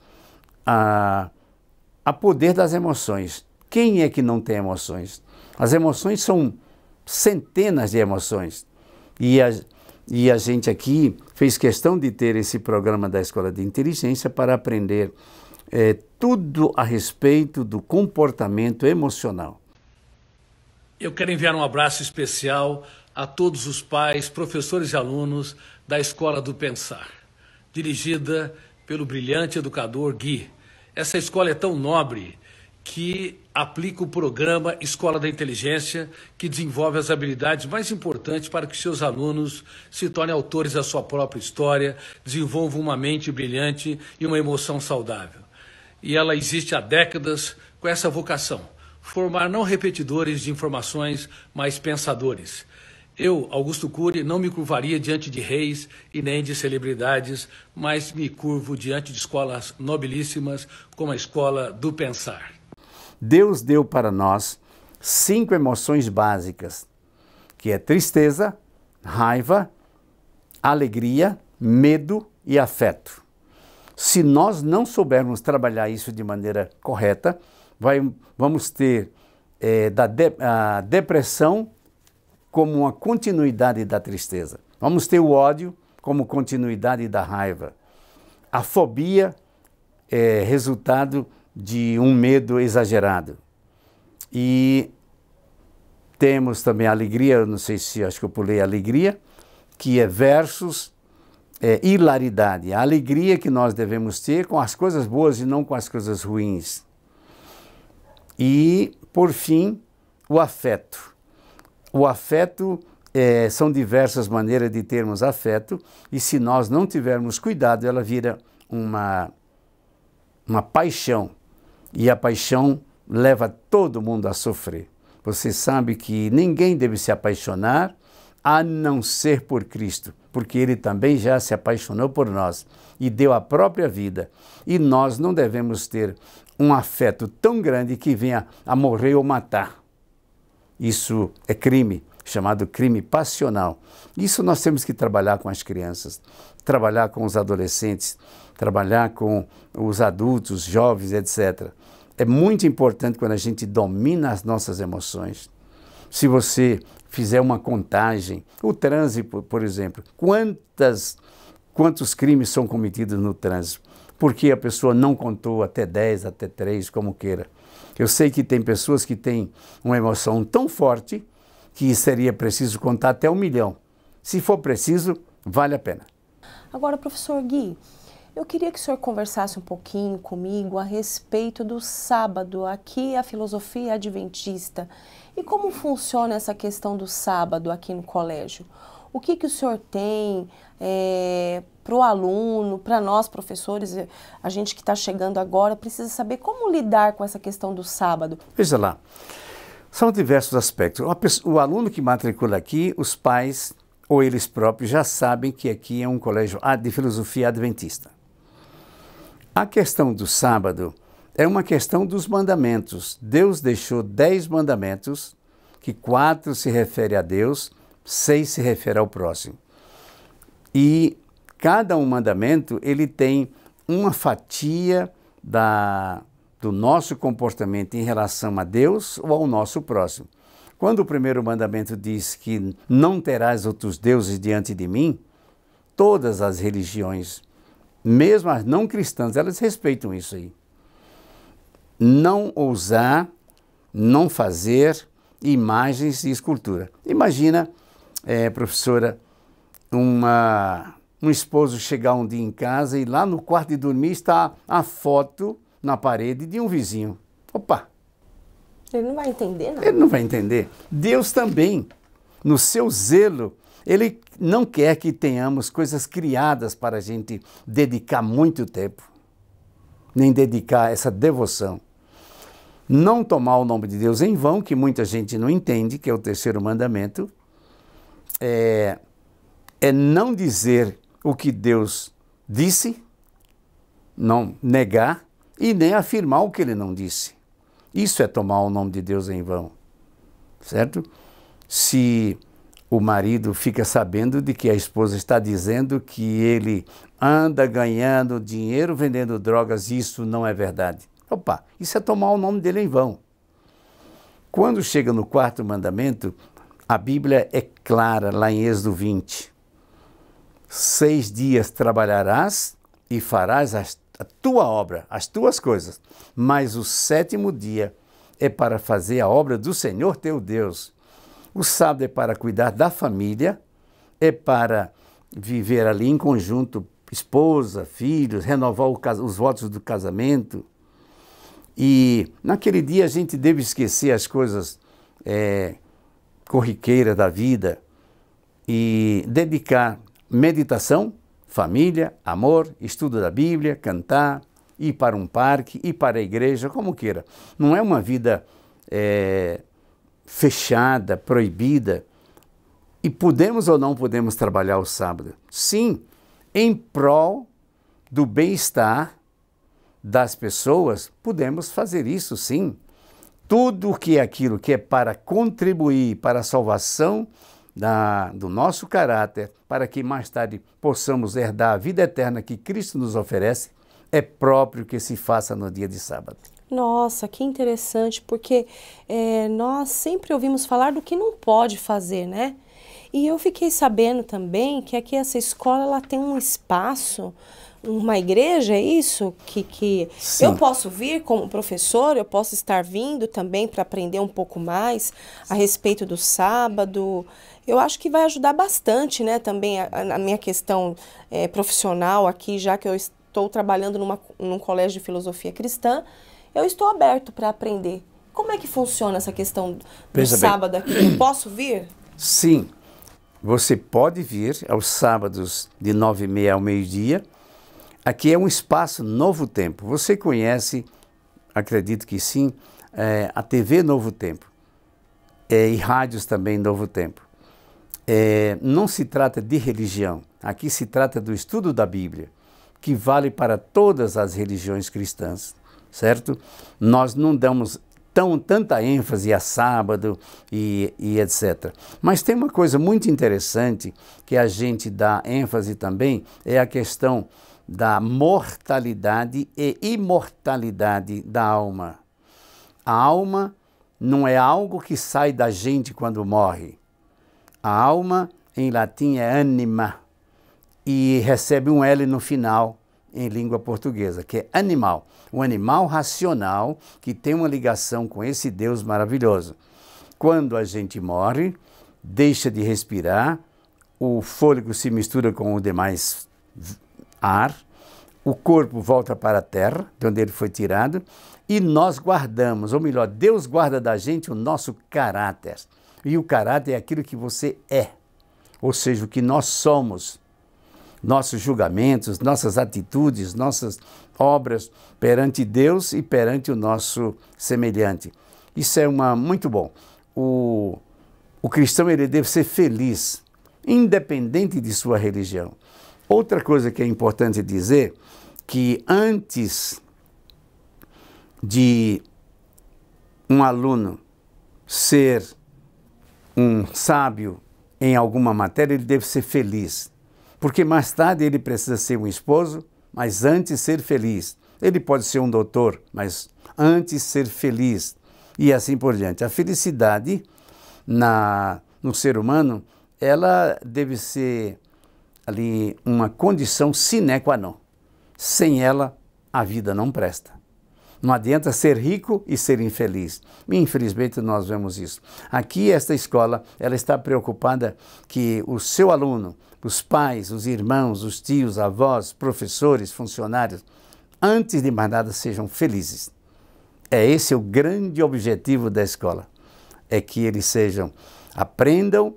a, a poder das emoções. Quem é que não tem emoções? As emoções são centenas de emoções. E a, e a gente aqui fez questão de ter esse programa da Escola de Inteligência para aprender é, tudo a respeito do comportamento emocional. Eu quero enviar um abraço especial a todos os pais, professores e alunos da Escola do Pensar, dirigida pelo brilhante educador Gui. Essa escola é tão nobre que aplica o programa Escola da Inteligência, que desenvolve as habilidades mais importantes para que seus alunos se tornem autores da sua própria história, desenvolvam uma mente brilhante e uma emoção saudável e ela existe há décadas com essa vocação: formar não repetidores de informações, mas pensadores. Eu, Augusto Cury, não me curvaria diante de reis e nem de celebridades, mas me curvo diante de escolas nobilíssimas como a escola do pensar. Deus deu para nós cinco emoções básicas, que é tristeza, raiva, alegria, medo e afeto. Se nós não soubermos trabalhar isso de maneira correta, vai, vamos ter é, da de, a depressão como uma continuidade da tristeza. Vamos ter o ódio como continuidade da raiva. A fobia é resultado de um medo exagerado. E temos também a alegria, não sei se acho que eu pulei a alegria, que é versus é, hilaridade, a alegria que nós devemos ter com as coisas boas e não com as coisas ruins. E, por fim, o afeto. O afeto é, são diversas maneiras de termos afeto, e se nós não tivermos cuidado, ela vira uma, uma paixão. E a paixão leva todo mundo a sofrer. Você sabe que ninguém deve se apaixonar a não ser por Cristo porque ele também já se apaixonou por nós e deu a própria vida. E nós não devemos ter um afeto tão grande que venha a morrer ou matar. Isso é crime, chamado crime passional. Isso nós temos que trabalhar com as crianças, trabalhar com os adolescentes, trabalhar com os adultos, jovens, etc. É muito importante quando a gente domina as nossas emoções. Se você fizer uma contagem, o trânsito, por exemplo, quantas, quantos crimes são cometidos no trânsito? Porque a pessoa não contou até 10, até 3, como queira. Eu sei que tem pessoas que têm uma emoção tão forte que seria preciso contar até um milhão. Se for preciso, vale a pena. Agora, professor Gui, eu queria que o senhor conversasse um pouquinho comigo a respeito do sábado. Aqui a filosofia adventista e como funciona essa questão do sábado aqui no colégio? O que, que o senhor tem é, para o aluno, para nós professores, é, a gente que está chegando agora, precisa saber como lidar com essa questão do sábado? Veja lá, são diversos aspectos. O aluno que matricula aqui, os pais ou eles próprios já sabem que aqui é um colégio de filosofia adventista. A questão do sábado é uma questão dos mandamentos. Deus deixou dez mandamentos, que quatro se refere a Deus, seis se refere ao próximo. E cada um mandamento ele tem uma fatia da, do nosso comportamento em relação a Deus ou ao nosso próximo. Quando o primeiro mandamento diz que não terás outros deuses diante de mim, todas as religiões, mesmo as não cristãs, elas respeitam isso aí não ousar, não fazer imagens e escultura. Imagina, é, professora, uma, um esposo chegar um dia em casa e lá no quarto de dormir está a foto na parede de um vizinho. Opa! Ele não vai entender, não. Ele não vai entender. Deus também, no seu zelo, ele não quer que tenhamos coisas criadas para a gente dedicar muito tempo, nem dedicar essa devoção não tomar o nome de Deus em vão, que muita gente não entende, que é o terceiro mandamento, é, é não dizer o que Deus disse, não negar e nem afirmar o que ele não disse. Isso é tomar o nome de Deus em vão, certo? Se o marido fica sabendo de que a esposa está dizendo que ele anda ganhando dinheiro vendendo drogas, isso não é verdade. Opa, isso é tomar o nome dele em vão. Quando chega no quarto mandamento, a Bíblia é clara lá em Êxodo 20. Seis dias trabalharás e farás as, a tua obra, as tuas coisas, mas o sétimo dia é para fazer a obra do Senhor teu Deus. O sábado é para cuidar da família, é para viver ali em conjunto, esposa, filhos, renovar os votos do casamento, e naquele dia a gente deve esquecer as coisas é, corriqueiras da vida e dedicar meditação, família, amor, estudo da Bíblia, cantar, ir para um parque, ir para a igreja, como queira. Não é uma vida é, fechada, proibida. E podemos ou não podemos trabalhar o sábado? Sim, em prol do bem-estar das pessoas, podemos fazer isso sim. Tudo que é aquilo que é para contribuir para a salvação da, do nosso caráter, para que mais tarde possamos herdar a vida eterna que Cristo nos oferece, é próprio que se faça no dia de sábado. Nossa, que interessante, porque é, nós sempre ouvimos falar do que não pode fazer, né? E eu fiquei sabendo também que aqui essa escola ela tem um espaço uma igreja, é isso? Que, que eu posso vir como professor, eu posso estar vindo também para aprender um pouco mais a respeito do sábado. Eu acho que vai ajudar bastante, né, também a, minha questão é, profissional aqui, já que eu estou trabalhando numa, num colégio de filosofia cristã, eu estou aberto para aprender. Como é que funciona essa questão do Pensa sábado bem. aqui? Eu posso vir? Sim, você pode vir aos sábados de nove e meia ao meio-dia Aqui é um espaço Novo Tempo. Você conhece, acredito que sim, é, a TV Novo Tempo é, e rádios também Novo Tempo. É, não se trata de religião, aqui se trata do estudo da Bíblia, que vale para todas as religiões cristãs, certo? Nós não damos tão, tanta ênfase a sábado e, e etc. Mas tem uma coisa muito interessante que a gente dá ênfase também, é a questão da mortalidade e imortalidade da alma. A alma não é algo que sai da gente quando morre. A alma, em latim, é anima e recebe um L no final em língua portuguesa, que é animal. Um animal racional que tem uma ligação com esse Deus maravilhoso. Quando a gente morre, deixa de respirar, o fôlego se mistura com os demais ar, o corpo volta para a terra, de onde ele foi tirado, e nós guardamos, ou melhor, Deus guarda da gente o nosso caráter. E o caráter é aquilo que você é, ou seja, o que nós somos. Nossos julgamentos, nossas atitudes, nossas obras perante Deus e perante o nosso semelhante. Isso é uma muito bom. O, o cristão ele deve ser feliz, independente de sua religião. Outra coisa que é importante dizer que antes de um aluno ser um sábio em alguma matéria, ele deve ser feliz. Porque mais tarde ele precisa ser um esposo, mas antes ser feliz. Ele pode ser um doutor, mas antes ser feliz. E assim por diante. A felicidade na, no ser humano, ela deve ser ali uma condição sine qua non. Sem ela, a vida não presta. Não adianta ser rico e ser infeliz. Infelizmente nós vemos isso. Aqui esta escola, ela está preocupada que o seu aluno, os pais, os irmãos, os tios, avós, professores, funcionários, antes de mais nada sejam felizes. É esse o grande objetivo da escola, é que eles sejam aprendam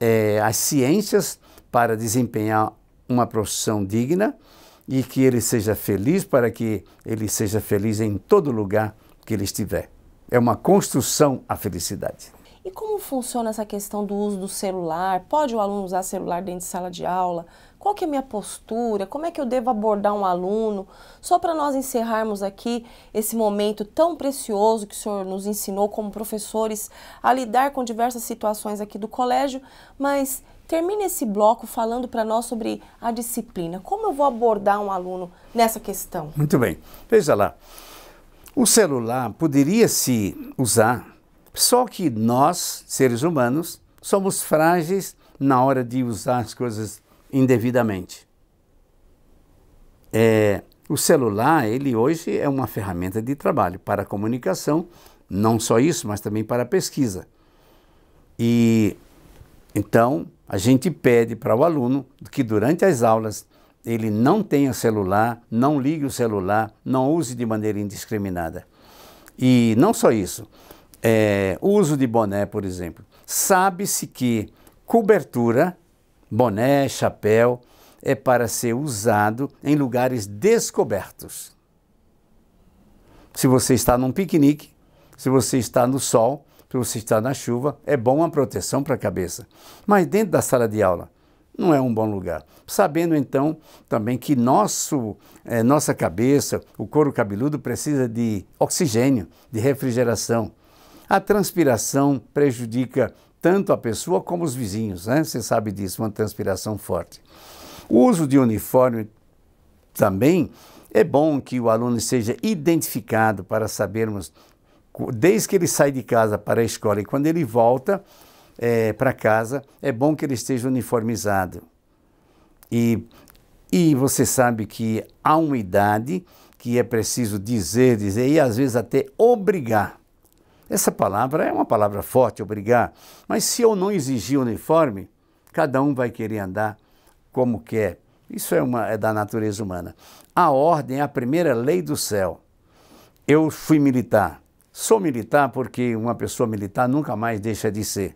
é, as ciências para desempenhar uma profissão digna e que ele seja feliz para que ele seja feliz em todo lugar que ele estiver. É uma construção a felicidade. E como funciona essa questão do uso do celular? Pode o aluno usar celular dentro de sala de aula? Qual que é a minha postura? Como é que eu devo abordar um aluno? Só para nós encerrarmos aqui esse momento tão precioso que o senhor nos ensinou como professores a lidar com diversas situações aqui do colégio, mas Termine esse bloco falando para nós sobre a disciplina. Como eu vou abordar um aluno nessa questão? Muito bem. Veja lá. O celular poderia se usar, só que nós, seres humanos, somos frágeis na hora de usar as coisas indevidamente. É, o celular, ele hoje é uma ferramenta de trabalho para comunicação, não só isso, mas também para pesquisa. E então, a gente pede para o aluno que durante as aulas ele não tenha celular, não ligue o celular, não use de maneira indiscriminada. E não só isso, é, uso de boné, por exemplo. Sabe-se que cobertura, boné, chapéu, é para ser usado em lugares descobertos. Se você está num piquenique, se você está no sol, para você estar na chuva, é bom a proteção para a cabeça. Mas dentro da sala de aula, não é um bom lugar. Sabendo então também que nosso, eh, nossa cabeça, o couro cabeludo, precisa de oxigênio, de refrigeração. A transpiração prejudica tanto a pessoa como os vizinhos, né? Você sabe disso, uma transpiração forte. O uso de uniforme também é bom que o aluno seja identificado para sabermos desde que ele sai de casa para a escola e quando ele volta é, para casa, é bom que ele esteja uniformizado. E, e você sabe que há uma idade que é preciso dizer, dizer e às vezes até obrigar. Essa palavra é uma palavra forte, obrigar, mas se eu não exigir uniforme, cada um vai querer andar como quer. Isso é, uma, é da natureza humana. A ordem é a primeira lei do céu. Eu fui militar, Sou militar porque uma pessoa militar nunca mais deixa de ser.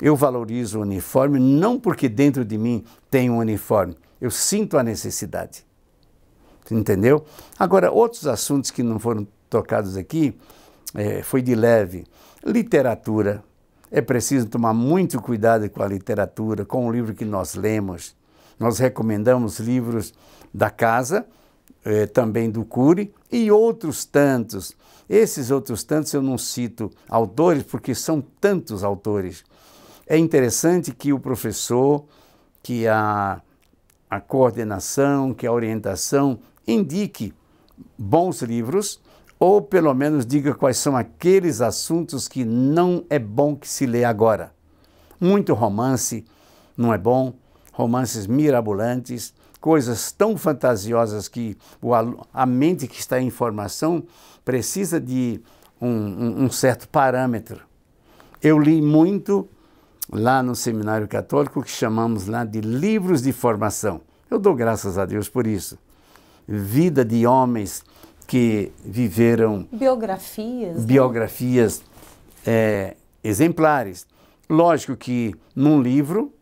Eu valorizo o uniforme não porque dentro de mim tem um uniforme, eu sinto a necessidade. Entendeu? Agora, outros assuntos que não foram tocados aqui, é, foi de leve. Literatura. É preciso tomar muito cuidado com a literatura, com o livro que nós lemos. Nós recomendamos livros da casa, é, também do Cury e outros tantos. Esses outros tantos eu não cito autores, porque são tantos autores. É interessante que o professor, que a, a coordenação, que a orientação indique bons livros, ou pelo menos diga quais são aqueles assuntos que não é bom que se lê agora. Muito romance não é bom, romances mirabolantes, coisas tão fantasiosas que a mente que está em formação precisa de um, um certo parâmetro. Eu li muito lá no seminário católico que chamamos lá de livros de formação. Eu dou graças a Deus por isso. Vida de homens que viveram biografias, né? biografias né? é, exemplares. Lógico que num livro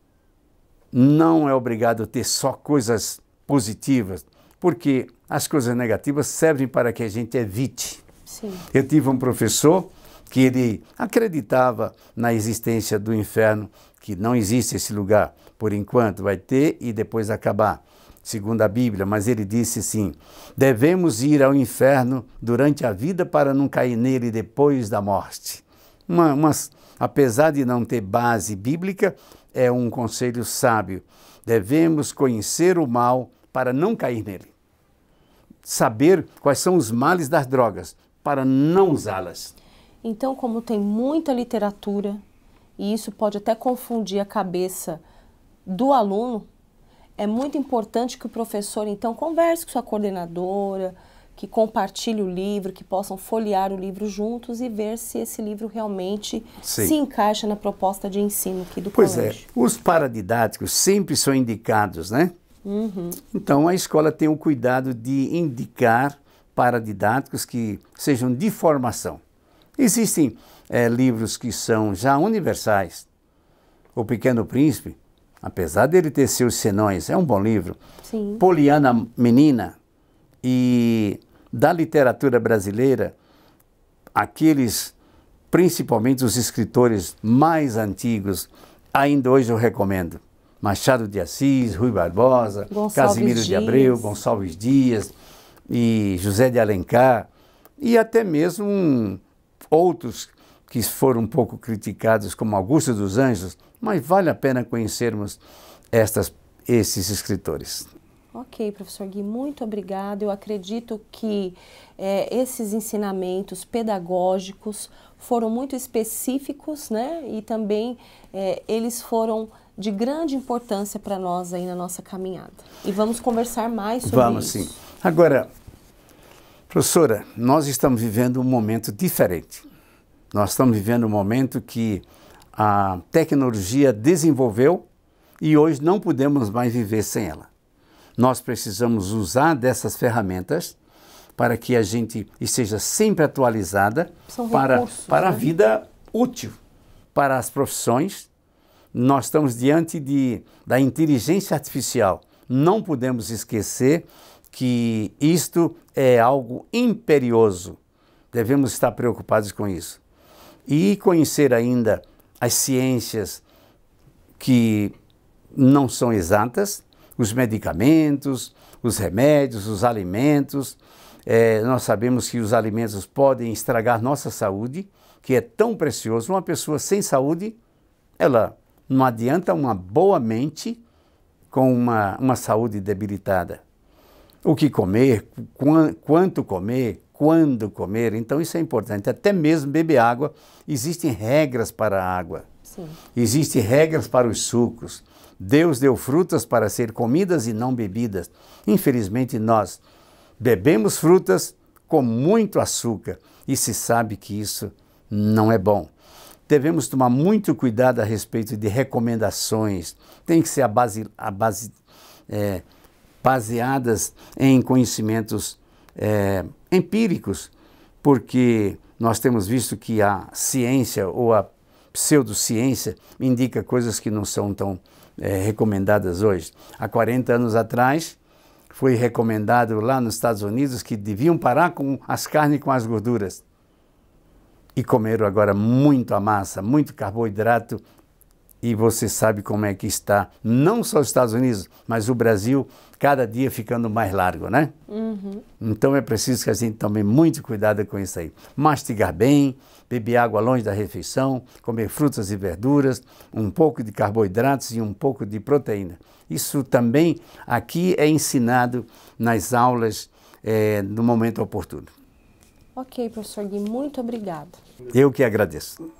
não é obrigado a ter só coisas positivas, porque as coisas negativas servem para que a gente evite. Sim. Eu tive um professor que ele acreditava na existência do inferno, que não existe esse lugar por enquanto, vai ter e depois acabar, segundo a Bíblia, mas ele disse sim: devemos ir ao inferno durante a vida para não cair nele depois da morte. Uma, uma, apesar de não ter base bíblica, é um conselho sábio. Devemos conhecer o mal para não cair nele saber quais são os males das drogas para não usá-las. Então, como tem muita literatura e isso pode até confundir a cabeça do aluno, é muito importante que o professor então converse com sua coordenadora, que compartilhe o livro, que possam folhear o livro juntos e ver se esse livro realmente Sim. se encaixa na proposta de ensino aqui do pois é, colégio. Pois é, os paradidáticos sempre são indicados, né? Uhum. Então, a escola tem o cuidado de indicar para didáticos que sejam de formação. Existem é, livros que são já universais. O Pequeno Príncipe, apesar dele ter seus senões, é um bom livro. Sim. Poliana Menina e da literatura brasileira, aqueles, principalmente os escritores mais antigos, ainda hoje eu recomendo. Machado de Assis, Rui Barbosa, Gonçalves Casimiro Dias. de Abreu, Gonçalves Dias e José de Alencar, e até mesmo um, outros que foram um pouco criticados, como Augusto dos Anjos, mas vale a pena conhecermos estas, esses escritores. Ok, professor Gui, muito obrigado. Eu acredito que é, esses ensinamentos pedagógicos foram muito específicos, né? E também é, eles foram de grande importância para nós aí na nossa caminhada. E vamos conversar mais sobre vamos, isso. Vamos sim. Agora, professora, nós estamos vivendo um momento diferente. Nós estamos vivendo um momento que a tecnologia desenvolveu e hoje não podemos mais viver sem ela. Nós precisamos usar dessas ferramentas para que a gente esteja sempre atualizada para, para né? a vida útil, para as profissões nós estamos diante de, da inteligência artificial. Não podemos esquecer que isto é algo imperioso. Devemos estar preocupados com isso. E conhecer ainda as ciências que não são exatas, os medicamentos, os remédios, os alimentos. É, nós sabemos que os alimentos podem estragar nossa saúde, que é tão precioso. Uma pessoa sem saúde, ela não adianta uma boa mente com uma, uma saúde debilitada. O que comer, quanto comer, quando comer, então isso é importante. Até mesmo beber água, existem regras para a água. Sim. Existem regras para os sucos. Deus deu frutas para ser comidas e não bebidas. Infelizmente, nós bebemos frutas com muito açúcar e se sabe que isso não é bom. Devemos tomar muito cuidado a respeito de recomendações. Tem que ser a base, a base, é, baseadas em conhecimentos é, empíricos, porque nós temos visto que a ciência ou a pseudociência indica coisas que não são tão é, recomendadas hoje. Há 40 anos atrás, foi recomendado lá nos Estados Unidos que deviam parar com as carnes e com as gorduras e comeram agora muita massa, muito carboidrato. E você sabe como é que está, não só os Estados Unidos, mas o Brasil, cada dia ficando mais largo, né? Uhum. Então é preciso que a gente tome muito cuidado com isso aí. Mastigar bem, beber água longe da refeição, comer frutas e verduras, um pouco de carboidratos e um pouco de proteína. Isso também aqui é ensinado nas aulas é, no momento oportuno. Ok, professor Gui, muito obrigada. Eu que agradeço.